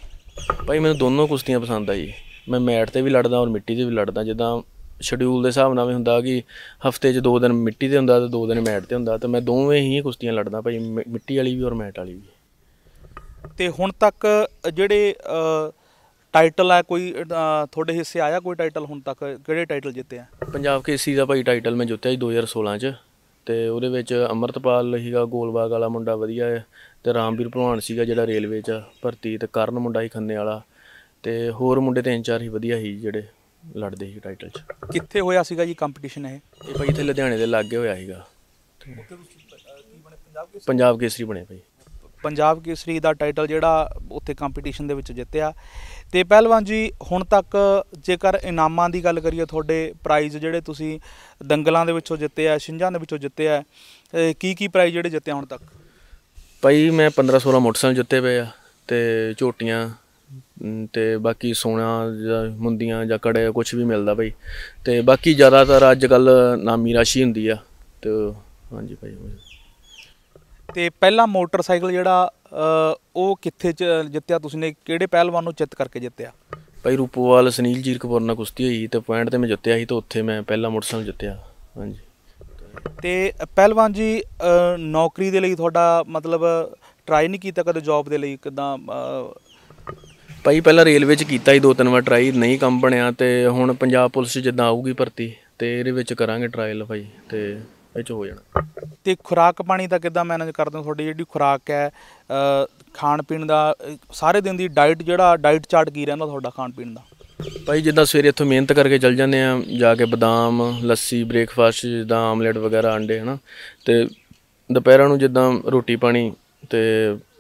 Speaker 2: ਭਾਈ ਮੈਨੂੰ ਦੋਨੋਂ ਕੁਸ਼ਤੀਆਂ ਪਸੰਦ ਆ ਜੀ ਮੈਂ ਮੈਟ ਤੇ ਵੀ ਲੜਦਾ ਔਰ ਮਿੱਟੀ ਤੇ ਵੀ ਲੜਦਾ ਜਿੱਦਾਂ ਸ਼ਡਿਊਲ ਦੇ ਹਿਸਾਬ ਨਾਲ ਵੀ ਹੁੰਦਾ ਕਿ ਹਫਤੇ 'ਚ ਦੋ ਦਿਨ ਮਿੱਟੀ ਤੇ ਹੁੰਦਾ ਤੇ ਦੋ ਦਿਨ ਮੈਟ ਤੇ ਹੁੰਦਾ ਤੇ ਮੈਂ ਦੋਵੇਂ ਹੀ ਕੁਸ਼ਤੀਆਂ ਲੜਦਾ ਭਾਈ ਮਿੱਟੀ ਵਾਲੀ ਵੀ ਔਰ ਮੈਟ ਵਾਲੀ ਵੀ
Speaker 1: ਤੇ ਹੁਣ ਤੱਕ ਜਿਹੜੇ ਟਾਈਟਲ ਆ ਕੋਈ ਤੁਹਾਡੇ ਹਿੱਸੇ ਆਇਆ ਕੋਈ ਟਾਈਟਲ ਹੁਣ ਤੱਕ ਕਿਹੜੇ ਟਾਈਟਲ ਜਿੱਤੇ ਆ
Speaker 2: ਪੰਜਾਬ ਕੇਸੀ ਦਾ ਭਾਈ ਟਾਈਟਲ ਮੈਂ ਜਿੱਤਿਆ 2016 'ਚ ਤੇ ਉਹਦੇ ਵਿੱਚ ਅਮਰਤਪਾਲ ਸੀਗਾ ਗੋਲਬਾਗ ਵਾਲਾ ਮੁੰਡਾ ਵਧੀਆ ਹੈ ਤੇ ਰਾਮਵੀਰ ਭਲਵਾਨ ਸੀਗਾ ਜਿਹੜਾ ਰੇਲਵੇ 'ਚ ਭਰਤੀ ਤੇ ਕਰਨ ਮੁੰਡਾ ਹੀ ਖੰਨੇ ਵਾਲਾ ਤੇ ਹੋਰ ਮੁੰਡੇ ਤਿੰਨ ਚਾਰ ਹੀ ਵਧੀਆ ਸੀ ਜਿਹੜੇ ਲੜਦੇ ਸੀ ਟਾਈਟਲ 'ਚ
Speaker 1: ਕਿੱਥੇ ਹੋਇਆ ਸੀਗਾ ਜੀ ਕੰਪੀਟੀਸ਼ਨ ਇਹ
Speaker 2: ਇਹ ਭਾਈ ਇੱਥੇ ਲੁਧਿਆਣੇ ਦੇ ਲਾਗੇ ਹੋਇਆ ਸੀਗਾ ਪੰਜਾਬ ਕੇਸਰੀ ਬਣੇ ਭਾਈ
Speaker 1: ਪੰਜਾਬ ਕੇਸਰੀ ਦਾ ਟਾਈਟਲ ਜਿਹੜਾ ਉੱਥੇ ਕੰਪੀਟੀਸ਼ਨ ਦੇ ਵਿੱਚ ਜਿੱਤਿਆ ਤੇ ਪਹਿਲਵਾਨ ਜੀ ਹੁਣ ਤੱਕ ਜੇਕਰ ਇਨਾਮਾਂ ਦੀ ਗੱਲ ਕਰੀਏ ਤੁਹਾਡੇ ਪ੍ਰਾਈਜ਼ ਜਿਹੜੇ ਤੁਸੀਂ ਦੰਗਲਾਂ ਦੇ ਵਿੱਚੋਂ ਜਿੱਤੇ ਆ ਸ਼ਿੰਝਾਂ ਦੇ ਵਿੱਚੋਂ ਜਿੱਤੇ ਆ ਕੀ ਕੀ ਪ੍ਰਾਈਜ਼ ਜਿਹੜੇ ਜਿੱਤੇ ਹੁਣ ਤੱਕ
Speaker 2: ਭਾਈ ਮੈਂ 15 16 ਮੋਟਰਸਾਈਕਲ ਜਿੱਤੇ ਪਏ ਆ ਤੇ ਝੋਟੀਆਂ ਤੇ ਬਾਕੀ ਸੋਨਾ ਜਾਂ ਮੁੰਦੀਆਂ ਜਾਂ ਕੜੇ ਕੁਝ ਵੀ ਮਿਲਦਾ ਭਾਈ ਤੇ ਬਾਕੀ ਜ਼ਿਆਦਾਤਰ ਅੱਜ ਕੱਲ ਨਾਮੀ ਰਾਸ਼ੀ ਹੁੰਦੀ ਆ ਤੇ ਹਾਂਜੀ ਭਾਈ
Speaker 1: ਤੇ ਪਹਿਲਾ ਮੋਟਰਸਾਈਕਲ ਜਿਹੜਾ ਉਹ ਕਿੱਥੇ ਚ ਜਿੱਤਿਆ ਤੁਸੀਂ ਨੇ ਕਿਹੜੇ ਪਹਿਲਵਾਨ ਨੂੰ ਜਿੱਤ ਕਰਕੇ ਜਿੱਤਿਆ
Speaker 2: ਭਾਈ ਰੂਪੋਵਾਲ ਸੁਨੀਲ ਜੀਰਕਪੁਰ ਨਾਲ ਕੁਸ਼ਤੀ ਹੋਈ ਤੇ ਪੁਆਇੰਟ ਤੇ ਮੈਂ ਜਿੱਤਿਆ ਸੀ ਤੇ ਉੱਥੇ ਮੈਂ ਪਹਿਲਾ ਮੋਟਰਸਾਈਕਲ ਜਿੱਤਿਆ ਹਾਂਜੀ
Speaker 1: ਤੇ ਪਹਿਲਵਾਨ ਜੀ ਨੌਕਰੀ ਦੇ ਲਈ ਤੁਹਾਡਾ ਮਤਲਬ ਟਰਾਈ ਨਹੀਂ ਕੀਤਾ ਕਦੇ ਜੌਬ ਦੇ ਲਈ ਕਿਦਾਂ
Speaker 2: ਭਾਈ ਪਹਿਲਾਂ ਰੇਲਵੇ 'ਚ ਕੀਤਾ ਹੀ ਦੋ ਤਿੰਨ ਵਾਰ ਟਰਾਈ ਨਹੀਂ ਕੰਮ ਬਣਿਆ ਤੇ ਹੁਣ ਪੰਜਾਬ ਪੁਲਿਸ ਜਿੱਦਾਂ ਆਊਗੀ ਭਰਤੀ
Speaker 1: ਤੇ ਇਹਦੇ ਵਿੱਚ ਕਰਾਂਗੇ ਟਰਾਇਲ ਭਾਈ ਤੇ ਇਹ ਚ ਹੋ ਜਾਣਾ ਤੇ ਖੁਰਾਕ ਪਾਣੀ ਦਾ ਕਿੱਦਾਂ ਮੈਨੇਜ ਕਰਦੇ ਹੋ ਤੁਹਾਡੀ ਜਿਹੜੀ ਖੁਰਾਕ ਹੈ ਖਾਣ ਪੀਣ ਦਾ ਸਾਰੇ ਦਿਨ ਦੀ ਡਾਈਟ ਜਿਹੜਾ ਡਾਈਟ ਚਾਰਟ ਕੀ ਰਹਿੰਦਾ ਤੁਹਾਡਾ ਖਾਣ ਪੀਣ ਦਾ
Speaker 2: ਭਾਈ ਜਿੱਦਾਂ ਸਵੇਰੇ ਇੱਥੋਂ ਮਿਹਨਤ ਕਰਕੇ ਚੱਲ ਜਾਂਦੇ ਆ ਜਾ ਕੇ ਬਦਾਮ ਲੱਸੀ ਬ੍ਰੇਕਫਾਸਟ ਜਿੱਦਾਂ ਆਮਲੇਟ ਵਗੈਰਾ ਅੰਡੇ ਹਨਾ ਤੇ ਦੁਪਹਿਰਾਂ ਨੂੰ ਜਿੱਦਾਂ ਰੋਟੀ ਪਾਣੀ ਤੇ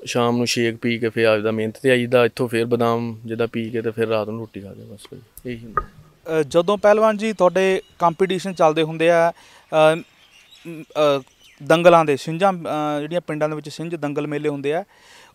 Speaker 2: ਸ਼ਾਮ ਨੂੰ ਸ਼ੇਕ ਪੀ ਕੇ ਫਿਰ ਆਪਦਾ ਮਿਹਨਤ ਤੇ ਆਈਦਾ ਇੱਥੋਂ ਫਿਰ ਬਦਾਮ ਜਿੱਦਾਂ ਪੀ ਕੇ ਤੇ ਫਿਰ ਰਾਤ ਨੂੰ ਰੋਟੀ ਖਾ ਕੇ ਬਸ ਇਹੀ
Speaker 1: ਹੁੰਦਾ ਜਦੋਂ ਪਹਿਲਵਾਨ ਜੀ ਤੁਹਾਡੇ ਕੰਪੀਟੀਸ਼ਨ ਚੱਲਦੇ ਹੁੰਦੇ ਆ ਦੰਗਲਾਂ ਦੇ ਸਿੰਝਾਂ ਜਿਹੜੀਆਂ ਪਿੰਡਾਂ ਦੇ ਵਿੱਚ ਸਿੰਝ ਦੰਗਲ ਮੇਲੇ ਹੁੰਦੇ ਆ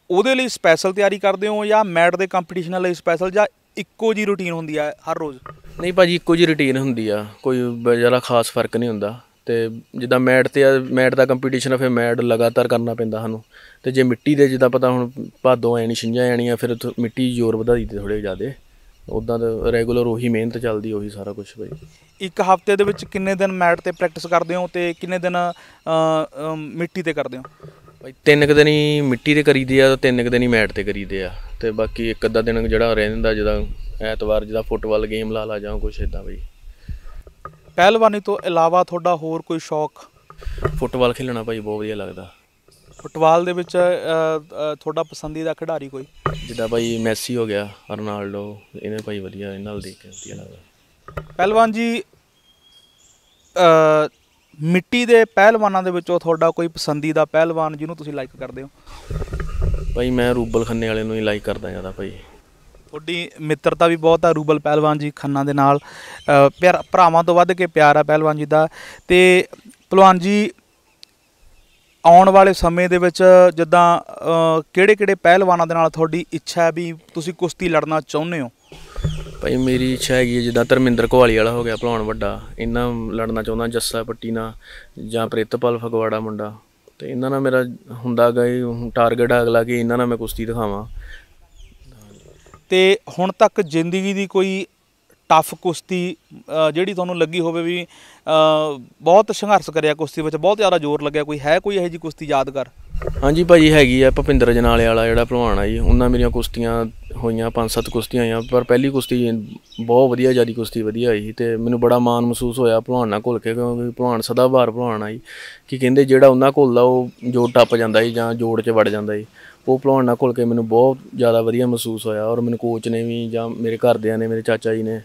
Speaker 1: ਉਹਦੇ ਲਈ ਸਪੈਸ਼ਲ ਤਿਆਰੀ ਕਰਦੇ ਹੋ ਜਾਂ ਮੈਟ ਦੇ ਕੰਪੀਟੀਸ਼ਨ ਲਈ ਸਪੈਸ਼ਲ ਜਾਂ ਇੱਕੋ ਜੀ ਰੁਟੀਨ ਹੁੰਦੀ ਆ ਹਰ ਰੋਜ਼
Speaker 2: ਨਹੀਂ ਭਾਜੀ ਇੱਕੋ ਜੀ ਰੁਟੀਨ ਹੁੰਦੀ ਆ ਕੋਈ ਜ਼ਿਆਦਾ ਖਾਸ ਫਰਕ ਨਹੀਂ ਹੁੰਦਾ ਤੇ ਜਿੱਦਾਂ ਮੈਟ ਤੇ ਆ ਮੈਟ ਦਾ ਕੰਪੀਟੀਸ਼ਨ ਆ ਫਿਰ ਮੈਟ ਲਗਾਤਾਰ ਕਰਨਾ ਪੈਂਦਾ ਸਾਨੂੰ ਤੇ ਜੇ ਮਿੱਟੀ ਦੇ ਜਿੱਦਾਂ ਪਤਾ ਹੁਣ ਭਾਦੋਂ ਐਣੀ ਛਿੰਝਾਂ ਆਣੀਆਂ ਫਿਰ ਮਿੱਟੀ ਜ਼ੋਰ ਵਧਾ ਦਿੱਤੇ ਥੋੜੇ ਜ਼ਿਆਦੇ ਉਦਾਂ ਦਾ ਰੈਗੂਲਰ ਉਹੀ ਮਿਹਨਤ ਚੱਲਦੀ ਉਹੀ ਸਾਰਾ ਕੁਝ ਬਈ
Speaker 1: ਇੱਕ ਹਫਤੇ ਦੇ ਵਿੱਚ ਕਿੰਨੇ ਦਿਨ ਮੈਟ ਤੇ ਪ੍ਰੈਕਟਿਸ ਕਰਦੇ ਹੋ ਤੇ ਕਿੰਨੇ ਦਿਨ ਮਿੱਟੀ ਤੇ ਕਰਦੇ ਹੋ ਭਾਈ
Speaker 2: ਤਿੰਨ ਕੁ ਦਿਨ ਹੀ ਮਿੱਟੀ ਤੇ ਕਰੀਦੇ ਆ ਤਿੰਨ ਕੁ ਦਿਨ ਹੀ ਮੈਟ ਤੇ ਕਰੀਦੇ ਆ ਤੇ ਬਾਕੀ ਇੱਕ ਅੱਧਾ ਦਿਨ ਜਿਹੜਾ ਰਹਿੰਦਾ ਜਿਹਦਾ ਐਤਵਾਰ ਜਿਹਦਾ ਫੁੱਟਬਾਲ ਗੇਮ ਲਾ ਲਾ ਜਾਂ ਕੁਝ ਇਦਾਂ ਬਈ
Speaker 1: ਪਹਿਲਵਾਨੀ ਤੋਂ ਇਲਾਵਾ ਤੁਹਾਡਾ ਹੋਰ ਕੋਈ ਸ਼ੌਕ
Speaker 2: ਫੁੱਟਬਾਲ ਖੇਲਣਾ ਭਾਈ ਬਹੁਤ ਵਧੀਆ ਲੱਗਦਾ
Speaker 1: ਫੁੱਟਬਾਲ ਦੇ ਵਿੱਚ ਤੁਹਾਡਾ ਪਸੰਦੀਦਾ ਖਿਡਾਰੀ ਕੋਈ
Speaker 2: ਜਿੱਦਾਂ ਭਾਈ ਮੈਸੀ ਹੋ ਗਿਆ
Speaker 1: ਰੋਨਾਲਡੋ ਇਹਨੇ ਭਾਈ ਵਧੀਆ ਇਹਨਾਂ ਨਾਲ ਦੇਖ ਕੇ ਵਧੀਆ ਲੱਗਦਾ ਪਹਿਲਵਾਨ ਜੀ ਮਿੱਟੀ ਦੇ ਪਹਿਲਵਾਨਾਂ ਦੇ ਵਿੱਚੋਂ ਤੁਹਾਡਾ ਕੋਈ ਪਸੰਦੀਦਾ ਪਹਿਲਵਾਨ ਜਿਹਨੂੰ ਤੁਸੀਂ ਲਾਈਕ ਕਰਦੇ ਹੋ
Speaker 2: ਭਾਈ ਮੈਂ ਰੂਬਲ ਖੰਨੇ ਵਾਲੇ ਨੂੰ ਹੀ ਲਾਈਕ ਕਰਦਾ ਜ਼ਿਆਦਾ ਭਾਈ
Speaker 1: ਤੁਹਾਡੀ ਮਿੱਤਰਤਾ ਵੀ ਬਹੁਤ ਆ ਰੂਬਲ ਪਹਿਲਵਾਨ ਜੀ ਖੰਨਾ ਦੇ ਨਾਲ ਪਿਆਰ ਭਰਾਵਾਂ ਤੋਂ ਵੱਧ ਕੇ ਪਿਆਰ ਆ ਪਹਿਲਵਾਨ ਜੀ ਦਾ ਤੇ ਪਹਿਲਵਾਨ ਜੀ ਆਉਣ ਵਾਲੇ ਸਮੇਂ ਦੇ ਵਿੱਚ ਜਿੱਦਾਂ ਕਿਹੜੇ-ਕਿਹੜੇ ਪਹਿਲਵਾਨਾਂ ਦੇ ਨਾਲ ਤੁਹਾਡੀ ਇੱਛਾ ਹੈ ਵੀ ਤੁਸੀਂ ਕੁਸ਼ਤੀ ਲੜਨਾ ਚਾਹੁੰਦੇ ਹੋ
Speaker 2: ਭਾਈ ਮੇਰੀ ਇੱਛਾ ਹੈਗੀ ਜਿੱਦਾਂ ਧਰਮਿੰਦਰ ਕੋਹਾਲੀ ਵਾਲਾ ਹੋ ਗਿਆ ਭਲਵਾਨ ਵੱਡਾ ਇਹਨਾਂ ਲੜਨਾ ਚਾਹੁੰਦਾ ਜੱਸਾ ਪੱਟੀ ਨਾਲ ਜਾਂ ਪ੍ਰਿਤਪਾਲ ਫਗਵਾੜਾ ਮੁੰਡਾ ਤੇ ਇਹਨਾਂ ਨਾਲ ਮੇਰਾ
Speaker 1: ਹੁੰਦਾ ਇਹ ਟਾਰਗੇਟ ਅਗਲਾ ਕਿ ਇਹਨਾਂ ਨਾਲ ਮੈਂ ਕੁਸ਼ਤੀ ਦਿਖਾਵਾਂ ਤੇ ਹੁਣ ਤੱਕ ਜ਼ਿੰਦਗੀ ਦੀ ਕੋਈ ਟਫ ਕੁਸ਼ਤੀ ਜਿਹੜੀ ਤੁਹਾਨੂੰ ਲੱਗੀ ਹੋਵੇ ਵੀ ਬਹੁਤ ਸੰਘਰਸ਼ ਕਰਿਆ ਕੁਸ਼ਤੀ ਵਿੱਚ ਬਹੁਤ ਜ਼ਿਆਦਾ ਜ਼ੋਰ ਲੱਗਿਆ ਕੋਈ ਹੈ ਕੋਈ ਇਹੋ ਜੀ ਕੁਸ਼ਤੀ ਯਾਦਗਾਰ
Speaker 2: ਹਾਂਜੀ ਭਾਜੀ ਹੈਗੀ ਆ ਭਪਿੰਦਰ ਜਨਾਲੇ ਵਾਲਾ ਜਿਹੜਾ ਭਲਵਾਨ ਆ ਜੀ ਉਹਨਾਂ ਮੇਰੀਆਂ ਕੁਸ਼ਤੀਆਂ ਹੋਈਆਂ ਪੰਜ ਸੱਤ ਕੁਸ਼ਤੀਆਂ ਆਈਆਂ ਪਰ ਪਹਿਲੀ ਕੁਸ਼ਤੀ ਬਹੁਤ ਵਧੀਆ ਜਿਆਦੀ ਕੁਸ਼ਤੀ ਵਧੀਆ ਆਈ ਤੇ ਮੈਨੂੰ ਬੜਾ ਮਾਣ ਮਹਿਸੂਸ ਹੋਇਆ ਭਲਵਾਨ ਨਾਲ ਘੁਲ ਕੇ ਕਿਉਂਕਿ ਭਲਵਾਨ ਸਦਾ ਬਾਹਰ ਭਲਵਾਨ ਆ ਜੀ ਕਿ ਕਹਿੰਦੇ ਜਿਹੜਾ ਉਹਨਾਂ ਘੁਲਦਾ ਉਹ ਜੋੜ ਟੱਪ ਜਾਂਦਾ ਜੀ ਜਾਂ ਜੋੜ 'ਚ ਵੜ ਜਾਂਦਾ ਜੀ ਉਹ ਭਲਵਾਨ ਨਾਲ ਘੁਲ ਕੇ ਮੈਨੂੰ ਬਹੁਤ ਜ਼ਿਆਦਾ ਵਧੀਆ ਮਹਿਸੂਸ ਹੋਇਆ ਔਰ ਮੈਨੂੰ ਕੋਚ ਨੇ ਵੀ ਜਾਂ ਮੇਰੇ ਘਰਦਿਆਂ ਨੇ ਮੇਰੇ ਚਾਚਾ ਜੀ ਨੇ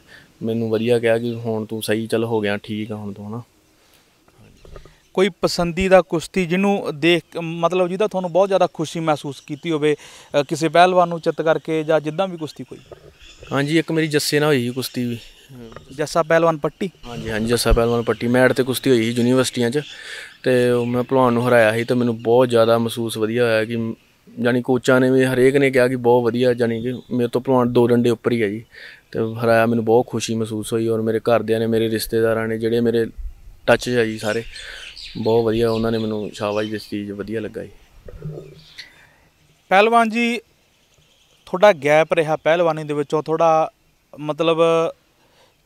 Speaker 2: ਮੈਨੂੰ ਵਧੀਆ ਕਿਹਾ ਕਿ ਹੁਣ ਤੂੰ ਸਹੀ ਚੱਲ ਹੋ ਗਿਆ ਠੀਕ ਹੁਣ ਤੂੰ ਹਨਾ
Speaker 1: ਕੋਈ ਪਸੰਦੀਦਾ ਕੁਸ਼ਤੀ ਜਿਹਨੂੰ ਦੇਖ ਮਤਲਬ ਜਿਹਦਾ ਤੁਹਾਨੂੰ ਬਹੁਤ ਜ਼ਿਆਦਾ ਖੁਸ਼ੀ ਮਹਿਸੂਸ ਕੀਤੀ ਹੋਵੇ ਕਿਸੇ ਪਹਿਲਵਾਨ ਨੂੰ ਚਿੱਤ ਕਰਕੇ ਜਾਂ ਜਿੱਦਾਂ ਵੀ ਕੁਸ਼ਤੀ ਕੋਈ
Speaker 2: ਹਾਂਜੀ ਇੱਕ ਮੇਰੀ ਜੱਸੇ ਨਾਲ ਹੋਈ ਕੁਸ਼ਤੀ ਵੀ ਜੱਸਾ ਪਹਿਲਵਾਨ ਪੱਟੀ ਹਾਂਜੀ ਹਾਂਜੀ ਜੱਸਾ ਪਹਿਲਵਾਨ ਪੱਟੀ ਮੈਟ ਤੇ ਕੁਸ਼ਤੀ ਹੋਈ ਸੀ ਯੂਨੀਵਰਸਿਟੀਆਂ 'ਚ ਤੇ ਮੈਂ ਭਲਵਾਨ ਨੂੰ ਹਰਾਇਆ ਸੀ ਤੇ ਮੈਨੂੰ ਬਹੁਤ ਜ਼ਿਆਦਾ ਮਹਿਸੂਸ ਵਧੀਆ ਹੋਇਆ ਕਿ ਯਾਨੀ ਕੋਚਾਂ ਨੇ ਵੀ ਹਰੇਕ ਨੇ ਕਿਹਾ ਕਿ ਬਹੁਤ ਵਧੀਆ ਯਾਨੀ ਕਿ ਮੇਰੇ ਤੋਂ ਭਲਵਾਨ ਦੋ ਡੰਡੇ ਉੱਪਰ ਹੀ ਹੈ ਜੀ ਤੇ ਹਰਾਇਆ ਮੈਨੂੰ ਬਹੁਤ ਖੁਸ਼ੀ ਮਹਿਸੂਸ ਹੋਈ ਔਰ ਮੇਰੇ ਘਰਦਿਆਂ ਨੇ ਮੇਰੇ ਰਿਸ਼ਤੇਦਾਰਾਂ ਨੇ ਜਿਹੜੇ ਮੇਰੇ ਟੱਚ ਹੈ ਜੀ ਸਾਰੇ ਬਹੁਤ ਵਧੀਆ ਉਹਨਾਂ ਨੇ ਮੈਨੂੰ ਸ਼ਾਬਾਸ਼ ਦਿੱਤੀ ਚੀਜ਼ ਵਧੀਆ ਲੱਗਾ
Speaker 1: ਜੀ ਪਹਿਲਵਾਨ ਜੀ ਥੋੜਾ ਗੈਪ ਰਿਹਾ ਪਹਿਲਵਾਨੀ ਦੇ ਵਿੱਚੋਂ ਥੋੜਾ ਮਤਲਬ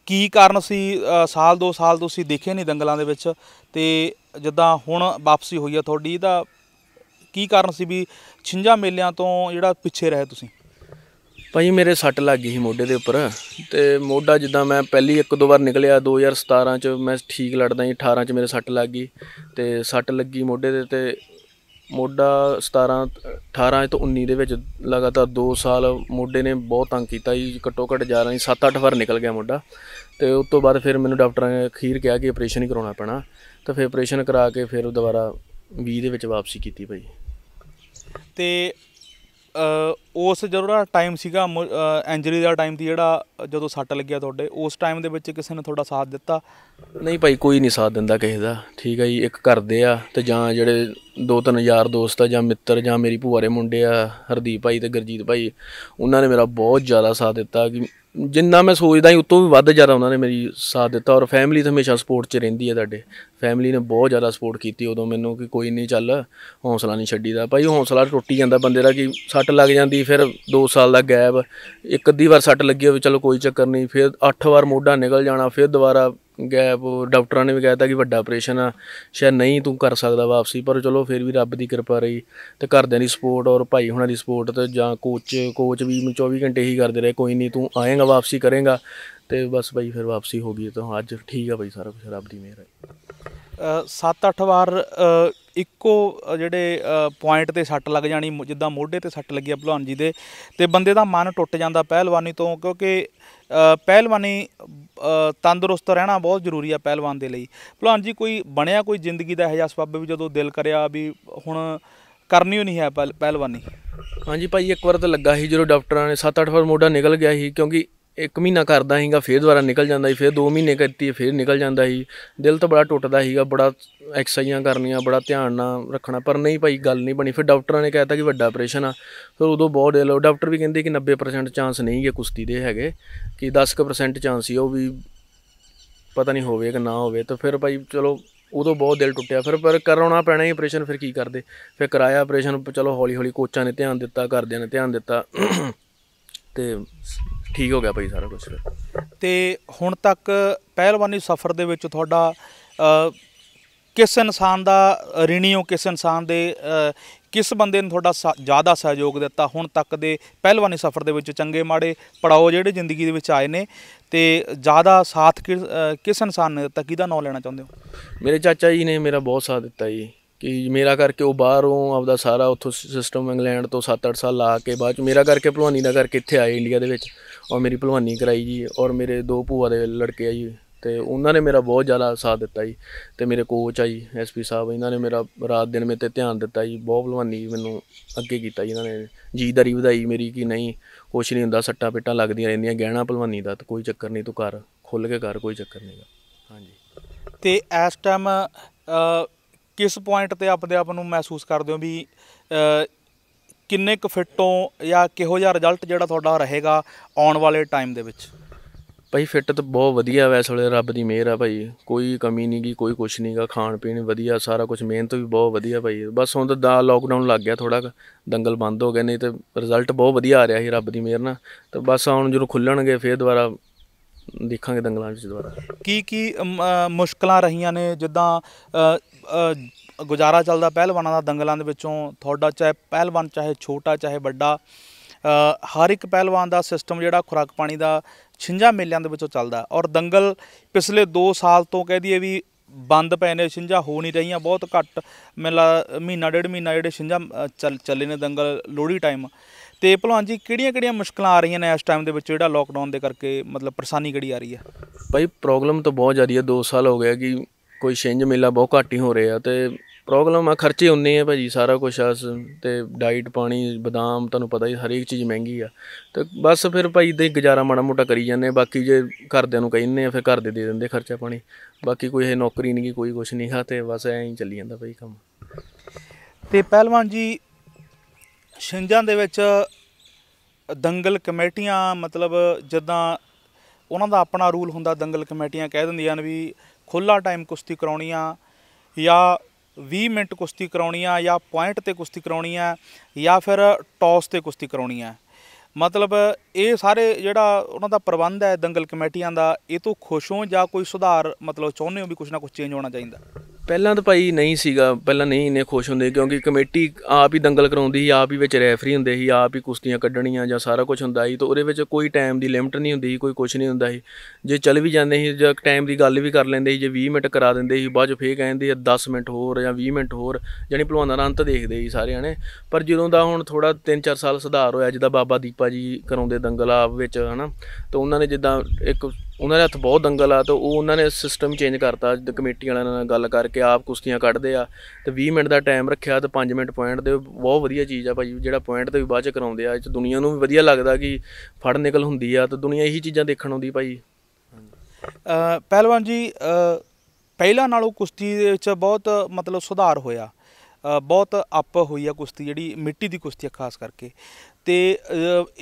Speaker 1: ਕੀ ਕਾਰਨ ਸੀ ਸਾਲ 2 ਸਾਲ ਤੁਸੀਂ ਦੇਖੇ ਨਹੀਂ ਦੰਗਲਾਂ ਦੇ ਵਿੱਚ ਤੇ ਜਦੋਂ ਹੁਣ ਵਾਪਸੀ ਹੋਈ ਆ ਤੁਹਾਡੀ ਇਹਦਾ ਕੀ ਕਾਰਨ ਸੀ ਵੀ ਛਿੰਝਾਂ ਮੇਲਿਆਂ ਤੋਂ ਜਿਹੜਾ ਪਿੱਛੇ ਰਹੇ ਤੁਸੀਂ ਭਾਈ ਮੇਰੇ
Speaker 2: ਸੱਟ ਲੱਗ ਗਈ ਸੀ ਮੋਢੇ ਦੇ ਉੱਪਰ ਤੇ ਮੋਢਾ ਜਿੱਦਾਂ ਮੈਂ ਪਹਿਲੀ ਇੱਕ ਦੋ ਵਾਰ ਨਿਕਲਿਆ 2017 ਚ ਮੈਂ ਠੀਕ ਲੜਦਾ ਸੀ 18 ਚ ਮੇਰੇ ਸੱਟ ਲੱਗ ਗਈ ਤੇ ਸੱਟ ਲੱਗੀ ਮੋਢੇ ਦੇ ਤੇ ਮੋਢਾ 17 18 ਤੋਂ 19 ਦੇ ਵਿੱਚ ਲਗਾਤਾਰ 2 ਸਾਲ ਮੋਢੇ ਨੇ ਬਹੁਤ ਤੰਗ ਕੀਤਾ ਜੀ ਘੱਟੋ ਘੱਟ ਜਾ ਰਹੀ 7-8 ਵਾਰ ਨਿਕਲ ਗਿਆ ਮੋਢਾ ਤੇ ਉਸ ਤੋਂ ਬਾਅਦ ਫਿਰ ਮੈਨੂੰ ਡਾਕਟਰਾਂ ਨੇ ਅਖੀਰ ਕਿਹਾ ਕਿ ਆਪਰੇਸ਼ਨ ਹੀ ਕਰਾਉਣਾ ਪੈਣਾ ਤਾਂ ਫਿਰ ਆਪਰੇਸ਼ਨ ਕਰਾ ਕੇ ਫਿਰ ਦੁਬਾਰਾ 20 ਦੇ ਵਿੱਚ ਵਾਪਸੀ ਕੀਤੀ
Speaker 1: ਭਾਈ ਤੇ ਅ ਉਸ ਜਿਹੜਾ ਟਾਈਮ ਸੀਗਾ ਇੰਜਰੀ ਦਾ ਟਾਈਮ ਸੀ ਜਿਹੜਾ ਜਦੋਂ ਸੱਟ ਲੱਗਿਆ ਤੁਹਾਡੇ ਉਸ ਟਾਈਮ ਦੇ ਵਿੱਚ ਕਿਸੇ ਨੇ ਤੁਹਾਡਾ ਸਾਥ ਦਿੱਤਾ
Speaker 2: ਨਹੀਂ ਭਾਈ ਕੋਈ ਨਹੀਂ ਸਾਥ ਦਿੰਦਾ ਕਿਸੇ ਦਾ ਠੀਕ ਹੈ ਜੀ ਇੱਕ ਕਰਦੇ ਆ ਤੇ ਜਾਂ ਜਿਹੜੇ ਦੋ ਤਿੰਨ ਯਾਰ ਦੋਸਤ ਆ ਜਾਂ ਮਿੱਤਰ ਜਾਂ ਮੇਰੀ ਭੂਆ ਦੇ ਮੁੰਡੇ ਆ ਹਰਦੀਪ ਭਾਈ ਤੇ ਗਰਜੀਤ ਭਾਈ ਉਹਨਾਂ ਨੇ ਮੇਰਾ ਬਹੁਤ ਜ਼ਿਆਦਾ ਸਾਥ ਦਿੱਤਾ ਕਿ ਜਿੰਨਾ ਮੈਂ ਸੋਚਦਾ ਹੀ ਉਤੋਂ ਵੀ ਵੱਧ ਜ਼ਿਆਦਾ ਉਹਨਾਂ ਨੇ ਮੇਰੀ ਸਾਥ ਦਿੱਤਾ ਔਰ ਫੈਮਿਲੀ ਤਾਂ ਹਮੇਸ਼ਾ ਸਪੋਰਟ 'ਚ ਰਹਿੰਦੀ ਹੈ ਤੁਹਾਡੇ ਫੈਮਿਲੀ ਨੇ ਬਹੁਤ ਜ਼ਿਆਦਾ ਸਪੋਰਟ ਕੀਤੀ ਉਦੋਂ ਮੈਨੂੰ ਕਿ ਕੋਈ ਨਹੀਂ ਚੱਲ ਹੌਸਲਾ ਨਹੀਂ ਛੱਡੀਦਾ ਭਾਈ ਹੌਸਲਾ ਟੁੱਟੀ ਜਾਂਦਾ ਬੰਦੇ ਦਾ ਕਿ ਸੱਟ ਲੱਗ ਜਾਂਦੀ ਗਈ ਫਿਰ 2 ਸਾਲ ਦਾ ਗੈਪ ਇੱਕ ਅੱਧੀ ਵਾਰ ਸੱਟ ਲੱਗੀ ਹੋਵੇ ਚਲੋ ਕੋਈ ਚੱਕਰ ਨਹੀਂ ਫਿਰ 8 ਵਾਰ ਮੋਢਾ ਨਿਕਲ ਜਾਣਾ ਫਿਰ ਦੁਬਾਰਾ ਗੈਪ ਡਾਕਟਰਾਂ ਨੇ ਵੀ ਕਹਿਤਾ ਕਿ ਵੱਡਾ ਆਪਰੇਸ਼ਨ ਆ ਸ਼ਾਇਦ ਨਹੀਂ ਤੂੰ ਕਰ ਸਕਦਾ ਵਾਪਸੀ ਪਰ ਚਲੋ ਫਿਰ ਵੀ ਰੱਬ ਦੀ ਕਿਰਪਾ ਰਹੀ ਤੇ ਘਰਦਿਆਂ ਦੀ ਸਪੋਰਟ ਔਰ ਭਾਈ ਹੁਣਾਂ ਦੀ ਸਪੋਰਟ ਤੇ ਜਾਂ ਕੋਚ ਕੋਚ ਵੀ 24 ਘੰਟੇ ਹੀ ਕਰਦੇ ਰਹੇ ਕੋਈ ਨਹੀਂ ਤੂੰ ਆਏਗਾ ਵਾਪਸੀ ਕਰੇਗਾ ਤੇ ਬਸ ਭਾਈ ਫਿਰ ਵਾਪਸੀ ਹੋ ਗਈ ਤਾਂ ਅੱਜ ਠੀਕ ਆ ਭਾਈ ਸਾਰਾ ਕੁਝ ਰੱਬ ਦੀ ਮਿਹਰ ਹੈ
Speaker 1: 7-8 ਵਾਰ ਇੱਕੋ ਜਿਹੜੇ ਪੁਆਇੰਟ ਤੇ ਸੱਟ ਲੱਗ ਜਾਣੀ ਜਿੱਦਾਂ ਮੋਢੇ ਤੇ ਸੱਟ ਲੱਗੀ ਆ ਭਲਵਾਨ ਜੀ ਦੇ ਤੇ ਬੰਦੇ ਦਾ ਮਨ ਟੁੱਟ ਜਾਂਦਾ ਪਹਿਲਵਾਨੀ ਤੋਂ ਕਿਉਂਕਿ ਪਹਿਲਵਾਨੀ ਤੰਦਰੁਸਤ ਰਹਿਣਾ ਬਹੁਤ ਜ਼ਰੂਰੀ ਆ ਪਹਿਲਵਾਨ ਦੇ ਲਈ ਭਲਵਾਨ ਜੀ ਕੋਈ ਬਣਿਆ ਕੋਈ ਜ਼ਿੰਦਗੀ ਦਾ ਇਹ ਜਿਹਾ ਵੀ ਜਦੋਂ ਦਿਲ ਕਰਿਆ ਵੀ ਹੁਣ ਕਰਨੀ ਹੀ ਨਹੀਂ ਹੈ ਪਹਿਲਵਾਨੀ
Speaker 2: ਹਾਂਜੀ ਭਾਈ ਇੱਕ ਵਾਰ ਤਾਂ ਲੱਗਾ ਸੀ ਜਦੋਂ ਡਾਕਟਰਾਂ ਨੇ 7-8 ਵਾਰ ਮੋਢਾ ਨਿਕਲ ਗਿਆ ਸੀ ਕਿਉਂਕਿ ਇੱਕ ਮਹੀਨਾ ਕਰਦਾ ਸੀਗਾ ਫਿਰ ਦੁਬਾਰਾ ਨਿਕਲ ਜਾਂਦਾ ਸੀ ਫਿਰ 2 ਮਹੀਨੇ ਕਰਤੀ ਫਿਰ ਨਿਕਲ ਜਾਂਦਾ ਸੀ ਦਿਲ ਤਾਂ ਬੜਾ ਟੁੱਟਦਾ ਸੀਗਾ ਬੜਾ ਐਕਸਰਸਾਈਜ਼ਾਂ ਕਰਨੀਆਂ ਬੜਾ ਧਿਆਨ ਨਾਲ ਰੱਖਣਾ ਪਰ ਨਹੀਂ ਭਾਈ ਗੱਲ ਨਹੀਂ ਬਣੀ ਫਿਰ ਡਾਕਟਰਾਂ ਨੇ ਕਹਿਤਾ ਕਿ ਵੱਡਾ ਆਪਰੇਸ਼ਨ ਆ ਫਿਰ ਉਦੋਂ ਬਹੁਤ ਦਿਲ ਡਾਕਟਰ ਵੀ ਕਹਿੰਦੇ ਕਿ 90% ਚਾਂਸ ਨਹੀਂ ਹੈ ਕੁਸ਼ਤੀ ਦੇ ਹੈਗੇ ਕਿ 10% ਚਾਂਸ ਹੀ ਉਹ ਵੀ ਪਤਾ ਨਹੀਂ ਹੋਵੇ ਕਿ ਨਾ ਹੋਵੇ ਤਾਂ ਫਿਰ ਭਾਈ ਚਲੋ ਉਦੋਂ ਬਹੁਤ ਦਿਲ ਟੁੱਟਿਆ ਫਿਰ ਪਰ ਕਰਾਉਣਾ ਪੈਣਾ ਹੀ ਆਪਰੇਸ਼ਨ ਫਿਰ ਕੀ ਕਰਦੇ ਫਿਰ ਕਰਾਇਆ ਆਪਰੇਸ਼ਨ ਚਲੋ ਹੌਲੀ ਹੌਲੀ ਕੋਚਾਂ ਨੇ ਧਿਆਨ ਦਿੱਤਾ ਕਰਦਿਆਂ ਨੇ ਧਿਆਨ ਦਿੱਤਾ ਤੇ ਠੀਕ ਹੋ ਗਿਆ ਭਾਈ ਸਾਰਾ ਕੁਝ
Speaker 1: ਤੇ ਹੁਣ ਤੱਕ ਪਹਿਲਵਾਨੀ ਸਫ਼ਰ ਦੇ ਵਿੱਚ ਤੁਹਾਡਾ ਕਿਸ ਇਨਸਾਨ ਦਾ ਰਿਣੀ ਹੋ ਕਿਸ ਇਨਸਾਨ ਦੇ ਕਿਸ ਬੰਦੇ ਨੇ ਤੁਹਾਡਾ ਜ਼ਿਆਦਾ ਸਹਿਯੋਗ ਦਿੱਤਾ ਹੁਣ ਤੱਕ ਦੇ ਪਹਿਲਵਾਨੀ ਸਫ਼ਰ ਦੇ ਵਿੱਚ ਚੰਗੇ ਮਾੜੇ ਪੜਾਓ ਜਿਹੜੇ ਜ਼ਿੰਦਗੀ ਦੇ ਵਿੱਚ ਆਏ ਨੇ ਤੇ ਜ਼ਿਆਦਾ ਸਾਥ ਕਿਸ ਇਨਸਾਨ ਨੇ ਦਿੱਤਾ ਕਿਹਦਾ ਨਾਮ ਲੈਣਾ ਚਾਹੁੰਦੇ ਹੋ
Speaker 2: ਮੇਰੇ ਚਾਚਾ ਜੀ ਨੇ ਮੇਰਾ ਬਹੁਤ ਸਾਥ ਦਿੱਤਾ ਜੀ ਕਿ ਮੇਰਾ ਕਰਕੇ ਉਹ ਬਾਹਰੋਂ ਆਪਦਾ ਸਾਰਾ ਉੱਥੋਂ ਸਿਸਟਮ ਇੰਗਲੈਂਡ ਤੋਂ 7-8 ਸਾਲ ਲਾ ਕੇ ਬਾਅਦ ਚ ਮੇਰਾ ਕਰਕੇ ਭਲਵਾਨੀ ਦਾ ਕਰਕੇ ਇੱਥੇ ਆਏ ਇੰਡੀਆ ਦੇ ਵਿੱਚ ਔਰ ਮੇਰੀ ਭਲਵਾਨੀ ਕਰਾਈ ਜੀ ਔਰ ਮੇਰੇ ਦੋ ਭੂਆ ਦੇ ਲੜਕੇ ਆ ਜੀ ਤੇ ਉਹਨਾਂ ਨੇ ਮੇਰਾ ਬਹੁਤ ਜ਼ਿਆਦਾ ਸਾਥ ਦਿੱਤਾ ਜੀ ਤੇ ਮੇਰੇ ਕੋਚ ਆ ਜੀ ਐਸਪੀ ਸਾਹਿਬ ਇਹਨਾਂ ਨੇ ਮੇਰਾ ਰਾਤ ਦਿਨ ਮੇ ਤੇ ਧਿਆਨ ਦਿੱਤਾ ਜੀ ਬਹੁਤ ਭਲਵਾਨੀ ਮੈਨੂੰ ਅੱਗੇ ਕੀਤਾ ਜੀ ਇਹਨਾਂ ਨੇ ਜੀ ਦਰੀ ਵਧਾਈ ਮੇਰੀ ਕਿ ਨਹੀਂ ਕੁਛ ਨਹੀਂ ਹੁੰਦਾ ਸੱਟਾ ਪੇਟਾ ਲੱਗਦੀਆਂ ਰਹਿੰਦੀਆਂ ਗਹਿਣਾ ਭਲਵਾਨੀ ਦਾ ਕੋਈ ਚੱਕਰ ਨਹੀਂ ਤੂੰ ਕਰ ਖੁੱਲ ਕੇ ਕਰ ਕੋਈ ਚੱਕਰ ਨਹੀਂਗਾ
Speaker 1: ਹਾਂਜੀ ਤੇ ਇਸ ਟਾਈਮ ਕਿਸ ਪੁਆਇੰਟ ਤੇ ਆਪਦੇ ਆਪ ਨੂੰ ਮਹਿਸੂਸ ਕਰਦੇ ਹੋ ਵੀ ਕਿੰਨੇ ਕੁ ਫਿੱਟ ਹੋ ਜਾਂ ਕਿਹੋ ਜਿਹਾ ਰਿਜ਼ਲਟ ਜਿਹੜਾ ਤੁਹਾਡਾ ਰਹੇਗਾ ਆਉਣ ਵਾਲੇ ਟਾਈਮ ਦੇ ਵਿੱਚ
Speaker 2: ਭਾਈ ਫਿੱਟ ਤਾਂ ਬਹੁਤ ਵਧੀਆ ਵੈਸ ਵਾਲੇ ਰੱਬ ਦੀ ਮਿਹਰ ਆ ਭਾਈ ਕੋਈ ਕਮੀ ਨਹੀਂ ਗਈ ਕੋਈ ਕੁਛ ਨਹੀਂਗਾ ਖਾਣ ਪੀਣ ਵਧੀਆ ਸਾਰਾ ਕੁਝ ਮਿਹਨਤ ਵੀ ਬਹੁਤ ਵਧੀਆ ਭਾਈ ਬਸ ਹੁਣ ਤਾਂ ਲਾਕਡਾਊਨ ਲੱਗ ਗਿਆ ਥੋੜਾ ਦੰਗਲ ਬੰਦ ਹੋ ਗਏ ਨਹੀਂ ਤੇ ਰਿਜ਼ਲਟ ਬਹੁਤ ਵਧੀਆ ਆ ਰਿਹਾ ਸੀ ਰੱਬ ਦੀ ਮਿਹਰ ਨਾਲ ਤੇ ਬਸ ਹੁਣ ਜਦੋਂ ਖੁੱਲਣਗੇ ਫੇਰ ਦੁਬਾਰਾ ਦੇਖਾਂਗੇ ਦੰਗਲਾਂ ਵਿੱਚ ਦੁਬਾਰਾ
Speaker 1: ਕੀ ਕੀ ਮੁਸ਼ਕਲਾਂ ਰਹੀਆਂ ਨੇ ਜਿੱਦਾਂ ਗੁਜ਼ਾਰਾ ਚੱਲਦਾ ਪਹਿਲਵਾਨਾਂ ਦਾ ਦੰਗਲਾਂ ਦੇ ਵਿੱਚੋਂ ਤੁਹਾਡਾ ਚਾਹੇ ਪਹਿਲਵਾਨ ਚਾਹੇ ਛੋਟਾ ਚਾਹੇ ਵੱਡਾ ਹਰ ਇੱਕ ਪਹਿਲਵਾਨ ਦਾ ਸਿਸਟਮ ਜਿਹੜਾ ਖੁਰਾਕ ਪਾਣੀ ਦਾ ਛਿੰਝਾ ਮੇਲਿਆਂ ਦੇ ਵਿੱਚੋਂ ਚੱਲਦਾ ਔਰ ਦੰਗਲ ਪਿਛਲੇ 2 ਸਾਲ ਤੋਂ ਕਹਿ ਦਈਏ ਵੀ ਬੰਦ ਪਏ ਨੇ ਛਿੰਝਾ ਹੋ ਨਹੀਂ ਰਹੀਆਂ ਬਹੁਤ ਘੱਟ ਮੇਲਾ ਮਹੀਨਾ ਡੇਢ ਮਹੀਨਾ ਜਿਹੜੇ ਛਿੰਝਾ ਚੱਲੇ ਨੇ ਦੰਗਲ ਲੋੜੀ ਟਾਈਮ ਤੇ ਭਲਵਾਨ ਜੀ ਕਿਹੜੀਆਂ-ਕਿਹੜੀਆਂ ਮੁਸ਼ਕਲਾਂ ਆ ਰਹੀਆਂ ਨੇ ਇਸ ਟਾਈਮ ਦੇ ਵਿੱਚ ਜਿਹੜਾ ਲੋਕਡਾਊਨ ਦੇ ਕਰਕੇ ਮਤਲਬ ਪਰੇਸ਼ਾਨੀ ਕਿਹੜੀ ਆ ਰਹੀ ਹੈ
Speaker 2: ਭਾਈ ਪ੍ਰੋਬਲਮ ਤਾਂ ਬਹੁਤ ਜ਼ਿਆਦੀ ਹੈ 2 ਸਾਲ ਹੋ ਗਿਆ ਕਿ ਕੋਈ ਛਿੰਝ ਮੇਲਾ ਬਹੁਤ ਘੱਟ ਹੀ ਹੋ ਰਿਹਾ ਤੇ ਪ੍ਰੋਬਲਮ ਆ ਖਰਚੇ ਉਨੇ ਆ ਭਾਜੀ ਸਾਰਾ ਕੁਝ ਆਸ ਤੇ ਡਾਈਟ ਪਾਣੀ ਬਦਾਮ ਤੁਹਾਨੂੰ ਪਤਾ ਹੀ ਹਰ ਇੱਕ ਚੀਜ਼ ਮਹਿੰਗੀ ਆ ਤੇ ਬਸ ਫਿਰ ਭਾਈ ਇਦਾਂ ਹੀ ਗੁਜ਼ਾਰਾ ਮਾੜਾ ਮੋਟਾ ਕਰੀ ਜਾਂਦੇ ਬਾਕੀ ਜੇ ਘਰਦਿਆਂ ਨੂੰ ਕਹਿੰਨੇ ਆ ਫਿਰ ਘਰ ਦੇ ਦੇ ਦਿੰਦੇ ਖਰਚਾ ਪਾਣੀ ਬਾਕੀ ਕੋਈ ਇਹ ਨੌਕਰੀ ਨਹੀਂ ਕੋਈ ਕੁਝ ਨਹੀਂ ਆ ਤੇ ਬਸ ਐਂ ਹੀ ਚੱਲੀ ਜਾਂਦਾ ਭਾਈ ਕੰਮ ਤੇ ਪਹਿਲਵਾਨ
Speaker 1: ਜੀ ਛਿੰਜਾਂ ਦੇ ਵਿੱਚ ਦੰਗਲ ਕਮੇਟੀਆਂ ਮਤਲਬ ਜਦਾਂ ਉਹਨਾਂ ਦਾ ਆਪਣਾ ਰੂਲ ਹੁੰਦਾ ਦੰਗਲ ਕਮੇਟੀਆਂ ਕਹਿ ਦਿੰਦੀਆਂ ਨੇ ਵੀ ਖੁੱਲਾ ਟਾਈਮ ਕੁਸ਼ਤੀ ਕਰਾਉਣੀ ਆ ਜਾਂ 20 ਮਿੰਟ ਕੁਸ਼ਤੀ ਕਰਾਉਣੀ ਆ ਜਾਂ ਪੁਆਇੰਟ ਤੇ ਕੁਸ਼ਤੀ ਕਰਾਉਣੀ ਆ ਜਾਂ ਫਿਰ ਟੌਸ ਤੇ ਕੁਸ਼ਤੀ ਕਰਾਉਣੀ ਆ ਮਤਲਬ ਇਹ ਸਾਰੇ ਜਿਹੜਾ ਉਹਨਾਂ ਦਾ ਪ੍ਰਬੰਧ ਹੈ ਦੰਗਲ ਕਮੇਟੀਆਂ ਦਾ ਇਹ ਤੋਂ ਖੁਸ਼ ਹੋ ਜਾਂ ਕੋਈ ਸੁਧਾਰ ਮਤਲਬ ਚਾਹੁੰਦੇ ਹੋ ਵੀ ਕੁਝ ਨਾ ਕੁਝ ਚੇਂਜ ਹੋਣਾ ਚਾਹੀਦਾ
Speaker 2: ਪਹਿਲਾਂ ਤਾਂ ਭਾਈ ਨਹੀਂ ਸੀਗਾ ਪਹਿਲਾਂ ਨਹੀਂ ਇਹਨੇ ਖੁਸ਼ ਹੁੰਦੇ ਕਿਉਂਕਿ ਕਮੇਟੀ ਆਪ ਹੀ ਦੰਗਲ ਕਰਾਉਂਦੀ ਸੀ ਆਪ ਹੀ ਵਿੱਚ ਰੈਫਰੀ ਹੁੰਦੇ ਸੀ ਆਪ ਹੀ ਕੁਸ਼ਤੀਆਂ ਕੱਢਣੀਆਂ ਜਾਂ ਸਾਰਾ ਕੁਝ ਹੁੰਦਾ ਸੀ ਤਾਂ ਉਹਦੇ ਵਿੱਚ ਕੋਈ ਟਾਈਮ ਦੀ ਲਿਮਟ ਨਹੀਂ ਹੁੰਦੀ ਸੀ ਕੋਈ ਕੁਝ ਨਹੀਂ ਹੁੰਦਾ ਸੀ ਜੇ ਚੱਲ ਵੀ ਜਾਂਦੇ ਸੀ ਜਾਂ ਟਾਈਮ ਦੀ ਗੱਲ ਵੀ ਕਰ ਲੈਂਦੇ ਸੀ ਜੇ 20 ਮਿੰਟ ਕਰਾ ਦਿੰਦੇ ਸੀ ਬਾਅਦ ਚ ਫੇਰ ਕਹਿੰਦੇ 10 ਮਿੰਟ ਹੋਰ ਜਾਂ 20 ਮਿੰਟ ਹੋਰ ਯਾਨੀ ਭਲਵਾਨਾਂ ਦਾ ਅੰਤ ਦੇਖਦੇ ਸੀ ਸਾਰਿਆਂ ਨੇ ਪਰ ਜਦੋਂ ਦਾ ਹੁਣ ਥੋੜਾ 3-4 ਸਾਲ ਸੁਧਾਰ ਹੋਇਆ ਜਿੱਦਾਂ ਬਾਬਾ ਦੀਪਾ ਜੀ ਕਰਾਉਂਦੇ ਦੰਗਲ ਆਪ ਵਿੱਚ ਹਨਾ ਤਾਂ ਉਹਨਾਂ ਨੇ ਜਿੱਦਾਂ ਇੱਕ ਉਹਨਾਂ ਦੇ ਹੱਥ ਬਹੁਤ ਦੰਗਲ ਆ ਤਾਂ ਉਹ ਉਹਨਾਂ ਨੇ ਸਿਸਟਮ ਚੇਂਜ ਕਰਤਾ ਕਮੇਟੀ ਵਾਲਿਆਂ ਨਾਲ ਗੱਲ ਕਰਕੇ ਆਪ ਕੁਸ਼ਤੀਆਂ ਕੱਢਦੇ ਆ ਤੇ 20 ਮਿੰਟ ਦਾ ਟਾਈਮ ਰੱਖਿਆ ਤੇ 5 ਮਿੰਟ ਪੁਆਇੰਟ ਦੇ ਬਹੁਤ ਵਧੀਆ ਚੀਜ਼ ਆ ਭਾਈ ਜਿਹੜਾ ਪੁਆਇੰਟ ਤੇ ਵੀ ਬਾਅਦ ਚ ਕਰਾਉਂਦੇ ਆ ਇਹ ਚ ਦੁਨੀਆ ਨੂੰ ਵੀ ਵਧੀਆ ਲੱਗਦਾ ਕਿ ਫੜ ਨਿਕਲ
Speaker 1: ਹੁੰਦੀ ਆ ਤੇ ਦੁਨੀਆ ਇਹੀ ਚੀਜ਼ਾਂ ਦੇਖਣ ਆਉਂਦੀ ਭਾਈ ਪਹਿਲਵਾਨ ਜੀ ਪਹਿਲਾਂ ਨਾਲੋਂ ਕੁਸ਼ਤੀ ਦੇ ਵਿੱਚ ਬਹੁਤ ਮਤਲਬ ਸੁਧਾਰ ਹੋਇਆ ਬਹੁਤ ਅੱਪ ਹੋਈ ਆ ਕੁਸ਼ਤੀ ਜਿਹੜੀ ਮਿੱਟੀ ਦੀ ਕੁਸ਼ਤੀ ਆ ਖਾਸ ਕਰਕੇ ਤੇ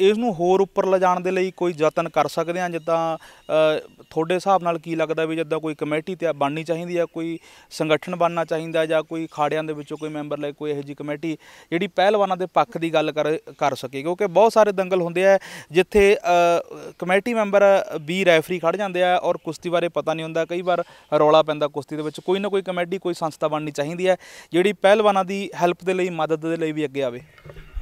Speaker 1: ਇਸ ਨੂੰ ਹੋਰ ਉੱਪਰ ਲਿਜਾਣ ਦੇ ਲਈ ਕੋਈ ਯਤਨ ਕਰ ਸਕਦੇ ਆ ਜਿੱਦਾਂ ਤੁਹਾਡੇ ਹਿਸਾਬ ਨਾਲ ਕੀ ਲੱਗਦਾ ਵੀ ਜਿੱਦਾਂ ਕੋਈ ਕਮੇਟੀ ਤੇ ਬਣਨੀ ਚਾਹੀਦੀ ਆ ਕੋਈ ਸੰਗਠਨ ਬਣਨਾ ਚਾਹੀਦਾ ਜਾਂ ਕੋਈ ਖਾੜਿਆਂ ਦੇ ਵਿੱਚੋਂ ਕੋਈ ਮੈਂਬਰ ਲੈ ਕੋਈ ਇਹੋ ਜੀ ਕਮੇਟੀ ਜਿਹੜੀ ਪਹਿਲਵਾਨਾਂ ਦੇ ਪੱਖ ਦੀ ਗੱਲ ਕਰ ਕਰ ਸਕੇ ਕਿਉਂਕਿ ਬਹੁਤ ਸਾਰੇ ਦੰਗਲ ਹੁੰਦੇ ਆ ਜਿੱਥੇ ਕਮੇਟੀ ਮੈਂਬਰ ਵੀ ਰੈਫਰੀ ਖੜ ਜਾਂਦੇ ਆ ਔਰ ਕੁਸ਼ਤੀ ਬਾਰੇ ਪਤਾ ਨਹੀਂ ਹੁੰਦਾ ਕਈ ਵਾਰ ਰੌਲਾ ਪੈਂਦਾ ਕੁਸ਼ਤੀ ਦੇ ਵਿੱਚ ਕੋਈ ਨਾ ਕੋਈ ਕਮੇਟੀ ਕੋਈ ਸੰਸਥਾ ਬਣਨੀ ਚਾਹੀਦੀ ਹੈ ਜਿਹੜੀ ਪਹਿਲਵਾਨਾਂ ਦੀ ਹੈਲਪ ਦੇ ਲਈ ਮਦਦ ਦੇ ਲਈ ਵੀ ਅੱਗੇ ਆਵੇ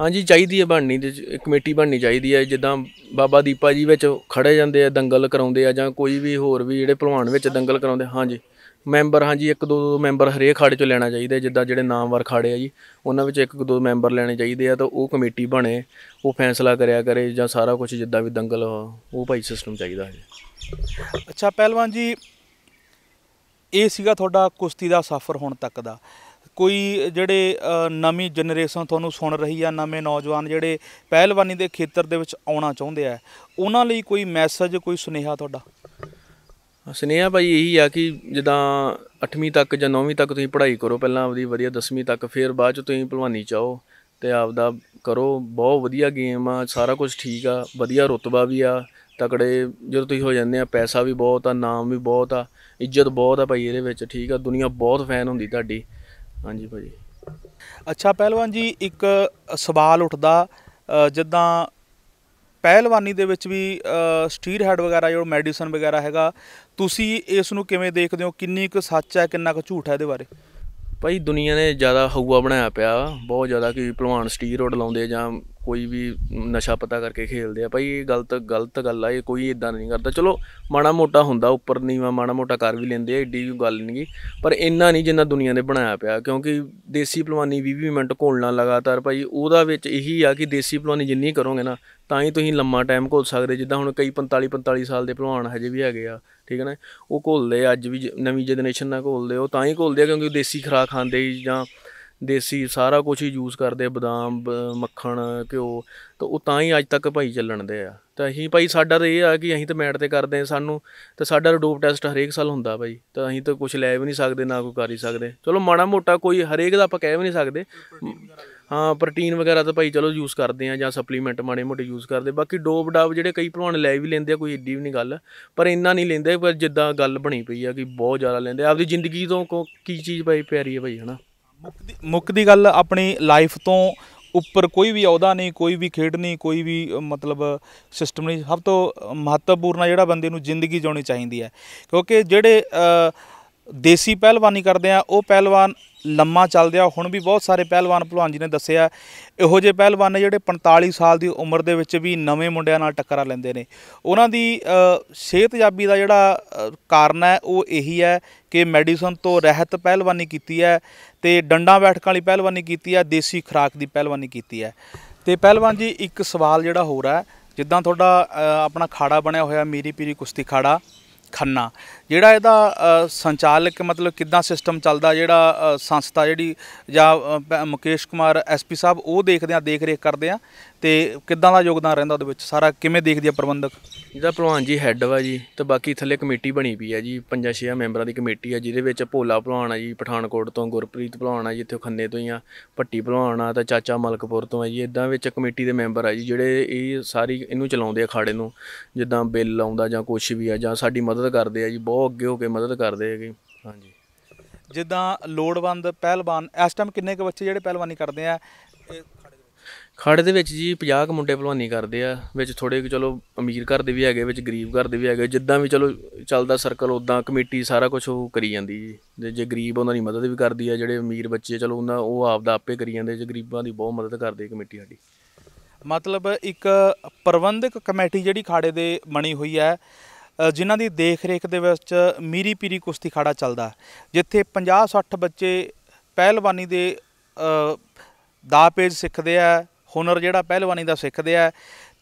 Speaker 2: ਹਾਂਜੀ ਚਾਹੀਦੀ ਹੈ ਬਣਨੀ ਤੇ ਇੱਕ ਕਮੇਟੀ ਬਣਨੀ ਚਾਹੀਦੀ ਹੈ ਜਿੱਦਾਂ ਬਾਬਾ ਦੀਪਾ ਜੀ ਵਿੱਚ ਖੜੇ ਜਾਂਦੇ ਆ ਦੰਗਲ ਕਰਾਉਂਦੇ ਆ ਜਾਂ ਕੋਈ ਵੀ ਹੋਰ ਵੀ ਜਿਹੜੇ ਭਲਵਾਨ ਵਿੱਚ ਦੰਗਲ ਕਰਾਉਂਦੇ ਹਾਂਜੀ ਮੈਂਬਰ ਹਾਂਜੀ ਇੱਕ ਦੋ ਦੋ ਮੈਂਬਰ ਹਰੇਕ ਖਾੜੇ ਚੋਂ ਲੈਣਾ ਚਾਹੀਦਾ ਜਿੱਦਾਂ ਜਿਹੜੇ ਨਾਮਵਰ ਖਾੜੇ ਆ ਜੀ ਉਹਨਾਂ ਵਿੱਚ ਇੱਕ ਦੋ ਮੈਂਬਰ ਲੈਣੇ ਚਾਹੀਦੇ ਆ ਤਾਂ ਉਹ ਕਮੇਟੀ ਬਣੇ ਉਹ ਫੈਸਲਾ ਕਰਿਆ ਕਰੇ ਜਾਂ ਸਾਰਾ ਕੁਝ ਜਿੱਦਾਂ ਵੀ ਦੰਗਲ
Speaker 1: ਉਹ ਭਾਈ ਸਿਸਟਮ ਚਾਹੀਦਾ ਹੈ ਅੱਛਾ ਪਹਿਲਵਾਨ ਜੀ ਇਹ ਸੀਗਾ ਤੁਹਾਡਾ ਕੁਸ਼ਤੀ ਦਾ ਸਫ਼ਰ ਹੁਣ ਤੱਕ ਦਾ ਕੋਈ ਜਿਹੜੇ ਨਵੀਂ ਜਨਰੇਸ਼ਨ ਤੁਹਾਨੂੰ ਸੁਣ ਰਹੀ ਆ ਨਵੇਂ ਨੌਜਵਾਨ ਜਿਹੜੇ ਪਹਿਲਵਾਨੀ ਦੇ ਖੇਤਰ ਦੇ ਵਿੱਚ ਆਉਣਾ ਚਾਹੁੰਦੇ ਆ ਉਹਨਾਂ ਲਈ ਕੋਈ ਮੈਸੇਜ ਕੋਈ ਸੁਨੇਹਾ ਤੁਹਾਡਾ
Speaker 2: ਸੁਨੇਹਾ ਭਾਈ ਇਹੀ ਆ ਕਿ ਜਦਾਂ 8ਵੀਂ ਤੱਕ ਜਾਂ 9ਵੀਂ ਤੱਕ ਤੁਸੀਂ ਪੜ੍ਹਾਈ ਕਰੋ ਪਹਿਲਾਂ ਆਪਦੀ ਵਧੀਆ 10ਵੀਂ ਤੱਕ ਫਿਰ ਬਾਅਦ ਚ ਤੁਸੀਂ ਭਲਵਾਨੀ ਚਾਹੋ ਤੇ ਆਪਦਾ ਕਰੋ ਬਹੁਤ ਵਧੀਆ ਗੇਮ ਆ ਸਾਰਾ ਕੁਝ ਠੀਕ ਆ ਵਧੀਆ ਰੁਤਬਾ ਵੀ ਆ ਤਕੜੇ ਜਦੋਂ ਤੁਸੀਂ ਹੋ ਜਾਂਦੇ ਆ ਪੈਸਾ ਵੀ ਬਹੁਤ ਆ ਨਾਮ ਵੀ ਬਹੁਤ ਆ ਇੱਜ਼ਤ ਬਹੁਤ ਆ ਭਾਈ ਇਹਦੇ ਵਿੱਚ ਠੀਕ ਆ ਦੁਨੀਆ ਬਹੁਤ ਫੈਨ ਹੁੰਦੀ ਤੁਹਾਡੀ ਹਾਂਜੀ ਭਾਜੀ
Speaker 1: ਅੱਛਾ ਪਹਿਲਵਾਨ ਜੀ ਇੱਕ ਸਵਾਲ ਉੱਠਦਾ ਜਿੱਦਾਂ ਪਹਿਲਵਾਨੀ ਦੇ ਵਿੱਚ ਵੀ ਸਟੀਰ ਹੈਡ ਵਗੈਰਾ ਜੋ ਮੈਡੀਸਨ ਵਗੈਰਾ ਹੈਗਾ ਤੁਸੀਂ ਇਸ ਨੂੰ ਕਿਵੇਂ ਦੇਖਦੇ ਹੋ ਕਿੰਨੀ ਕੁ ਸੱਚ ਹੈ ਕਿੰਨਾ ਕੁ ਝੂਠ ਹੈ ਇਹਦੇ ਬਾਰੇ
Speaker 2: ਭਾਈ ਦੁਨੀਆ ਨੇ ਜ਼ਿਆਦਾ ਹਊਆ ਬਣਾਇਆ ਪਿਆ ਬਹੁਤ ਜ਼ਿਆਦਾ ਕਿ ਪਹਿਲਵਾਨ ਸਟੀਰ ਰੋਡ ਲਾਉਂਦੇ ਜਾਂ ਕੋਈ ਵੀ ਨਸ਼ਾ ਪਤਾ ਕਰਕੇ ਖੇਲਦੇ ਆ ਭਾਈ ਇਹ ਗਲਤ ਗਲਤ ਗੱਲ ਆ ਇਹ ਕੋਈ ਇਦਾਂ ਨਹੀਂ ਕਰਦਾ ਚਲੋ ਮਾੜਾ ਮੋਟਾ ਹੁੰਦਾ ਉੱਪਰ ਨੀਵਾ ਮਾੜਾ ਮੋਟਾ ਕਰ ਵੀ ਲੈਂਦੇ ਆ ਏਡੀ ਗੱਲ ਨਹੀਂ ਪਰ ਇੰਨਾ ਨਹੀਂ ਜਿੰਨਾ ਦੁਨੀਆ ਨੇ ਬਣਾਇਆ ਪਿਆ ਕਿਉਂਕਿ ਦੇਸੀ ਪਹਿਲਵਾਨੀ 20-20 ਮਿੰਟ ਘੋਲਣਾ ਲਗਾਤਾਰ ਭਾਈ ਉਹਦਾ ਵਿੱਚ ਇਹੀ ਆ ਕਿ ਦੇਸੀ ਪਹਿਲਵਾਨੀ ਜਿੰਨੀ ਕਰੋਗੇ ਨਾ ਤਾਂ ਹੀ ਤੁਸੀਂ ਲੰਮਾ ਟਾਈਮ ਘੋਲ ਸਕਦੇ ਜਿੱਦਾਂ ਹੁਣ ਕਈ 45 45 ਸਾਲ ਦੇ ਪਹਿਲਵਾਨ ਹਜੇ ਵੀ ਹੈਗੇ ਆ ਠੀਕ ਹੈ ਨਾ ਉਹ ਘੋਲਦੇ ਅੱਜ ਵੀ ਨਵੀਂ ਜਨਰੇਸ਼ਨ ਨਾਲ ਘੋਲਦੇ ਉਹ ਤਾਂ ਹੀ ਘੋਲਦੇ ਕਿਉਂਕਿ ਦੇਸੀ ਖਰਾ ਖਾਂਦੇ ਜਾਂ ਦੇਸੀ ਸਾਰਾ ਕੁਝ ਹੀ ਯੂਜ਼ ਕਰਦੇ ਬਦਾਮ ਮੱਖਣ ਘਿਓ ਤਾਂ ਉਹ ਤਾਂ ਹੀ ਅੱਜ ਤੱਕ ਭਾਈ ਚੱਲਣ ਦੇ ਆ ਤਾਂ ਅਸੀਂ ਭਾਈ ਸਾਡਾ ਤਾਂ ਇਹ ਆ ਕਿ ਅਸੀਂ ਤਾਂ ਮੈਟ ਤੇ ਕਰਦੇ ਆ ਸਾਨੂੰ ਤੇ ਸਾਡਾ ਰਡੋਪ ਟੈਸਟ ਹਰੇਕ ਸਾਲ ਹੁੰਦਾ ਭਾਈ ਤਾਂ ਅਸੀਂ ਤਾਂ ਕੁਝ ਲੈ ਵੀ ਨਹੀਂ ਸਕਦੇ ਨਾ ਕੋਈ ਕਰ ਹੀ ਸਕਦੇ ਚਲੋ ਮਾੜਾ ਮੋਟਾ ਕੋਈ ਹਰੇਕ ਦਾ ਆਪਾਂ ਕਹਿ ਵੀ ਨਹੀਂ ਸਕਦੇ ਹਾਂ ਪ੍ਰੋਟੀਨ ਵਗੈਰਾ ਤਾਂ ਭਾਈ ਚਲੋ ਯੂਜ਼ ਕਰਦੇ ਆ ਜਾਂ ਸਪਲੀਮੈਂਟ ਮਾੜੇ ਮੋਟੇ ਯੂਜ਼ ਕਰਦੇ ਬਾਕੀ ਡੋਪ ਡਾਪ ਜਿਹੜੇ ਕਈ ਭਲਵਾਨ ਲੈ ਵੀ ਲੈਂਦੇ ਆ ਕੋਈ ਏਡੀ ਵੀ ਨਹੀਂ ਗੱਲ ਪਰ ਇੰਨਾ ਨਹੀਂ ਲੈਂਦੇ ਪਰ ਜਿੱਦਾਂ ਗੱਲ ਬਣੀ ਪਈ ਆ ਕਿ ਬਹੁਤ ਜ਼ਿਆਦਾ
Speaker 1: ਲੈਂਦੇ ਆਪਦੀ ਜ਼ਿੰਦਗੀ ਤੋਂ ਕੀ ਚੀਜ਼ ਭਾਈ ਪਿਆਰੀ ਹੈ ਭਾਈ ਹਨਾ ਦੀ ਗੱਲ ਆਪਣੀ ਲਾਈਫ ਤੋਂ ਉੱਪਰ ਕੋਈ ਵੀ ਅਹੁਦਾ ਨਹੀਂ ਕੋਈ ਵੀ ਖੇਡ ਨਹੀਂ ਕੋਈ ਵੀ ਮਤਲਬ ਸਿਸਟਮ ਨਹੀਂ ਸਭ ਤੋਂ ਮਹੱਤਵਪੂਰਨ ਜਿਹੜਾ ਬੰਦੇ ਨੂੰ ਜ਼ਿੰਦਗੀ ਜਿਉਣੀ ਚਾਹੀਦੀ ਹੈ ਕਿਉਂਕਿ ਜਿਹੜੇ ਦੇਸੀ ਪਹਿਲਵਾਨੀ ਕਰਦੇ ਆ ਉਹ ਪਹਿਲਵਾਨ ਲੰਮਾ ਚੱਲਦੇ ਆ ਹੁਣ ਵੀ ਬਹੁਤ ਸਾਰੇ ਪਹਿਲਵਾਨ ਭਲਵਾਨ ਜੀ ਨੇ ਦੱਸਿਆ ਇਹੋ ਜਿਹੇ ਪਹਿਲਵਾਨ ਨੇ ਜਿਹੜੇ 45 ਸਾਲ ਦੀ ਉਮਰ ਦੇ ਵਿੱਚ ਵੀ ਨਵੇਂ ਮੁੰਡਿਆਂ ਨਾਲ ਟੱਕਰਾਂ ਲੈਂਦੇ ਨੇ ਉਹਨਾਂ ਦੀ ਸਿਹਤਯਾਬੀ ਦਾ ਜਿਹੜਾ ਕਾਰਨ ਹੈ ਉਹ ਇਹੀ ਹੈ ਕਿ ਮੈਡੀਸਨ ਤੋਂ ਰਹਿਤ ਪਹਿਲਵਾਨੀ ਕੀਤੀ ਹੈ ਤੇ ਡੰਡਾ ਬੈਠਕਾਂ ਵਾਲੀ ਪਹਿਲਵਾਨੀ ਕੀਤੀ ਹੈ ਦੇਸੀ ਖੁਰਾਕ ਦੀ ਪਹਿਲਵਾਨੀ ਕੀਤੀ ਹੈ ਤੇ ਪਹਿਲਵਾਨ ਜੀ ਇੱਕ ਸਵਾਲ ਜਿਹੜਾ ਹੋਰ ਹੈ ਜਿੱਦਾਂ ਤੁਹਾਡਾ ਆਪਣਾ ਖਾੜਾ ਬਣਿਆ ਹੋਇਆ ਮੀਰੀ ਪੀਰੀ ਕੁਸ਼ਤੀ ਖਾੜਾ ਖੰਨਾ ਜਿਹੜਾ ਇਹਦਾ ਸੰਚਾਲਕ ਮਤਲਬ ਕਿਦਾਂ ਸਿਸਟਮ ਚੱਲਦਾ ਜਿਹੜਾ ਸੰਸਥਾ ਜਿਹੜੀ ਜਾਂ ਮੁਕੇਸ਼ ਕੁਮਾਰ ਐਸਪੀ ਸਾਹਿਬ ਉਹ ਦੇਖਦੇ ਆ ਦੇਖ ਰੇਖ ਕਰਦੇ ਆ ਤੇ ਕਿਦਾਂ ਦਾ ਯੋਗਦਾਨ ਰਹਿੰਦਾ ਉਹਦੇ ਵਿੱਚ ਸਾਰਾ ਕਿਵੇਂ ਦੇਖਦੀ ਆ ਪ੍ਰਬੰਧਕ ਜਿਹਦਾ ਭਲਵਾਨ ਜੀ ਹੈੱਡ ਵਾ ਜੀ ਤੇ ਬਾਕੀ ਥੱਲੇ ਕਮੇਟੀ ਬਣੀ ਪਈ ਆ ਜੀ ਪੰਜਾਂ ਛੇ ਮੈਂਬਰਾਂ ਦੀ ਕਮੇਟੀ
Speaker 2: ਆ ਜਿਹਦੇ ਵਿੱਚ ਭੋਲਾ ਭਲਵਾਨ ਆ ਜੀ ਪਠਾਨਕੋਟ ਤੋਂ ਗੁਰਪ੍ਰੀਤ ਭਲਵਾਨ ਆ ਜੀ ਇੱਥੇ ਖੰਨੇ ਤੋਂ ਹੀ ਆ ਪੱਟੀ ਭਲਵਾਨ ਆ ਤਾਂ ਚਾਚਾ ਮਲਕਪੁਰ ਤੋਂ ਆ ਜੀ ਇਦਾਂ ਵਿੱਚ ਕਮੇਟੀ ਦੇ ਮੈਂਬਰ ਆ ਜੀ ਜਿਹੜੇ ਇਹ ਸਾਰੀ ਇਹਨੂੰ ਚਲਾਉਂਦੇ ਆ ਖਾੜੇ ਨੂੰ ਜਿੱਦਾਂ ਬਿੱਲ ਆਉਂਦਾ ਜਾਂ ਕੁਝ ਵੀ ਆ ਜਾਂ ਸਾਡੀ ਮਦਦ ਕਰਦੇ ਆ ਜੀ ਬਹੁਤ ਉਹ ਅੱਗੇ ਹੋ ਕੇ ਮਦਦ ਕਰਦੇ ਹੈਗੇ ਹਾਂਜੀ
Speaker 1: ਜਿੱਦਾਂ ਲੋੜਵੰਦ ਪਹਿਲਵਾਨ ਇਸ ਟਾਈਮ ਕਿੰਨੇ ਕੁ ਬੱਚੇ ਜਿਹੜੇ ਪਹਿਲਵਾਨੀ ਕਰਦੇ ਆ
Speaker 2: ਖੜੇ ਦੇ ਵਿੱਚ ਜੀ 50 ਕੁ ਮੁੰਡੇ ਪਹਿਲਵਾਨੀ ਕਰਦੇ ਆ ਵਿੱਚ ਥੋੜੇ ਕਿ ਚਲੋ ਅਮੀਰ ਘਰ ਦੇ ਵੀ ਹੈਗੇ ਵਿੱਚ ਗਰੀਬ ਘਰ ਦੇ ਵੀ ਹੈਗੇ ਜਿੱਦਾਂ ਵੀ ਚਲੋ ਚੱਲਦਾ ਸਰਕਲ ਉਦਾਂ ਕਮੇਟੀ ਸਾਰਾ ਕੁਝ ਉਹ ਕਰੀ ਜਾਂਦੀ ਜੀ ਜੇ ਜੇ ਗਰੀਬ ਉਹਨਾਂ ਦੀ ਮਦਦ ਵੀ ਕਰਦੀ ਆ ਜਿਹੜੇ ਅਮੀਰ ਬੱਚੇ ਚਲੋ ਉਹਨਾਂ ਉਹ ਆਪ ਦਾ ਆਪੇ ਕਰੀ ਜਾਂਦੇ ਜੇ ਗਰੀਬਾਂ ਦੀ ਬਹੁਤ ਮਦਦ ਕਰਦੀ ਕਮੇਟੀ ਸਾਡੀ
Speaker 1: ਮਤਲਬ ਇੱਕ ਪ੍ਰਬੰਧਕ ਕਮੇਟੀ ਜਿਹੜੀ ਖਾੜੇ ਦੇ ਬਣੀ ਹੋਈ ਹੈ ਜਿਨ੍ਹਾਂ ਦੀ ਦੇਖ-ਰੇਖ ਦੇ ਵਿੱਚ ਮੀਰੀ ਪੀਰੀ ਕੁਸ਼ਤੀ ਖਾੜਾ ਚੱਲਦਾ ਜਿੱਥੇ 50-60 ਬੱਚੇ ਪਹਿਲਵਾਨੀ ਦੇ ਦਾ ਪੇਜ ਸਿੱਖਦੇ ਆ ਹੁਨਰ ਜਿਹੜਾ ਪਹਿਲਵਾਨੀ ਦਾ ਸਿੱਖਦੇ ਆ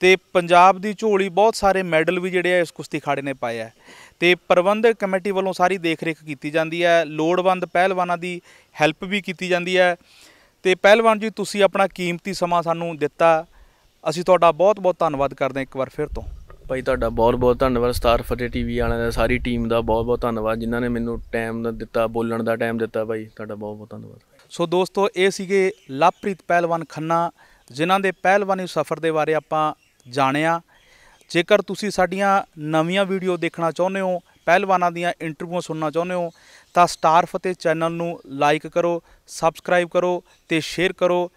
Speaker 1: ਤੇ ਪੰਜਾਬ ਦੀ ਝੋਲੀ ਬਹੁਤ ਸਾਰੇ ਮੈਡਲ ਵੀ ਜਿਹੜੇ ਆ ਇਸ ਕੁਸ਼ਤੀ ਖਾੜੇ ਨੇ ਪਾਏ ਆ ਤੇ ਪ੍ਰਬੰਧਕ ਕਮੇਟੀ ਵੱਲੋਂ ਸਾਰੀ ਦੇਖ-ਰੇਖ ਕੀਤੀ ਜਾਂਦੀ ਹੈ ਲੋੜਵੰਦ ਪਹਿਲਵਾਨਾਂ ਦੀ ਹੈਲਪ ਵੀ ਕੀਤੀ ਜਾਂਦੀ ਹੈ ਤੇ ਪਹਿਲਵਾਨ ਜੀ ਤੁਸੀਂ ਆਪਣਾ ਕੀਮਤੀ ਸਮਾਂ ਸਾਨੂੰ ਦਿੱਤਾ ਅਸੀਂ ਤੁਹਾਡਾ ਬਹੁਤ-ਬਹੁਤ ਧੰਨਵਾਦ ਕਰਦੇ ਹਾਂ ਇੱਕ ਵਾਰ ਫਿਰ ਤੋਂ
Speaker 2: ਭਾਈ ਤੁਹਾਡਾ ਬਹੁਤ ਬਹੁਤ ਧੰਨਵਾਦ ਸਟਾਰ ਫਤਿਹ ਟੀਵੀ ਵਾਲਿਆਂ ਦਾ ਸਾਰੀ ਟੀਮ ਦਾ ਬਹੁਤ ਬਹੁਤ ਧੰਨਵਾਦ ਜਿਨ੍ਹਾਂ ਨੇ ਮੈਨੂੰ
Speaker 1: ਟਾਈਮ ਦਿੱਤਾ ਬੋਲਣ ਦਾ ਟਾਈਮ ਦਿੱਤਾ ਭਾਈ ਤੁਹਾਡਾ ਬਹੁਤ ਬਹੁਤ ਧੰਨਵਾਦ ਸੋ ਦੋਸਤੋ ਇਹ ਸੀਗੇ ਲਵਪ੍ਰੀਤ ਪਹਿਲਵਾਨ ਖੰਨਾ ਜਿਨ੍ਹਾਂ ਦੇ ਪਹਿਲਵਾਨੀ ਸਫ਼ਰ ਦੇ ਬਾਰੇ ਆਪਾਂ ਜਾਣਿਆ ਜੇਕਰ ਤੁਸੀਂ ਸਾਡੀਆਂ ਨਵੀਆਂ ਵੀਡੀਓ ਦੇਖਣਾ ਚਾਹੁੰਦੇ ਹੋ ਪਹਿਲਵਾਨਾਂ ਦੀਆਂ ਇੰਟਰਵਿਊ ਸੁਣਨਾ ਚਾਹੁੰਦੇ ਹੋ ਤਾਂ ਸਟਾਰ ਫਤਿਹ ਚੈਨਲ ਨੂੰ ਲਾਈਕ ਕਰੋ ਸਬਸਕ੍ਰਾਈਬ ਕਰੋ ਤੇ ਸ਼ੇਅਰ ਕਰੋ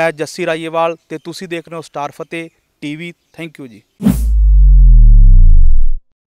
Speaker 1: ਮੈਂ ਜੱਸੀ ਰਾਏਵਾਲ ਤੇ ਤੁਸੀਂ ਦੇਖ ਰਹੇ ਹੋ ਸਟਾਰ ਫਤਿਹ ਟੀਵੀ ਥੈਂਕ ਯੂ ਜੀ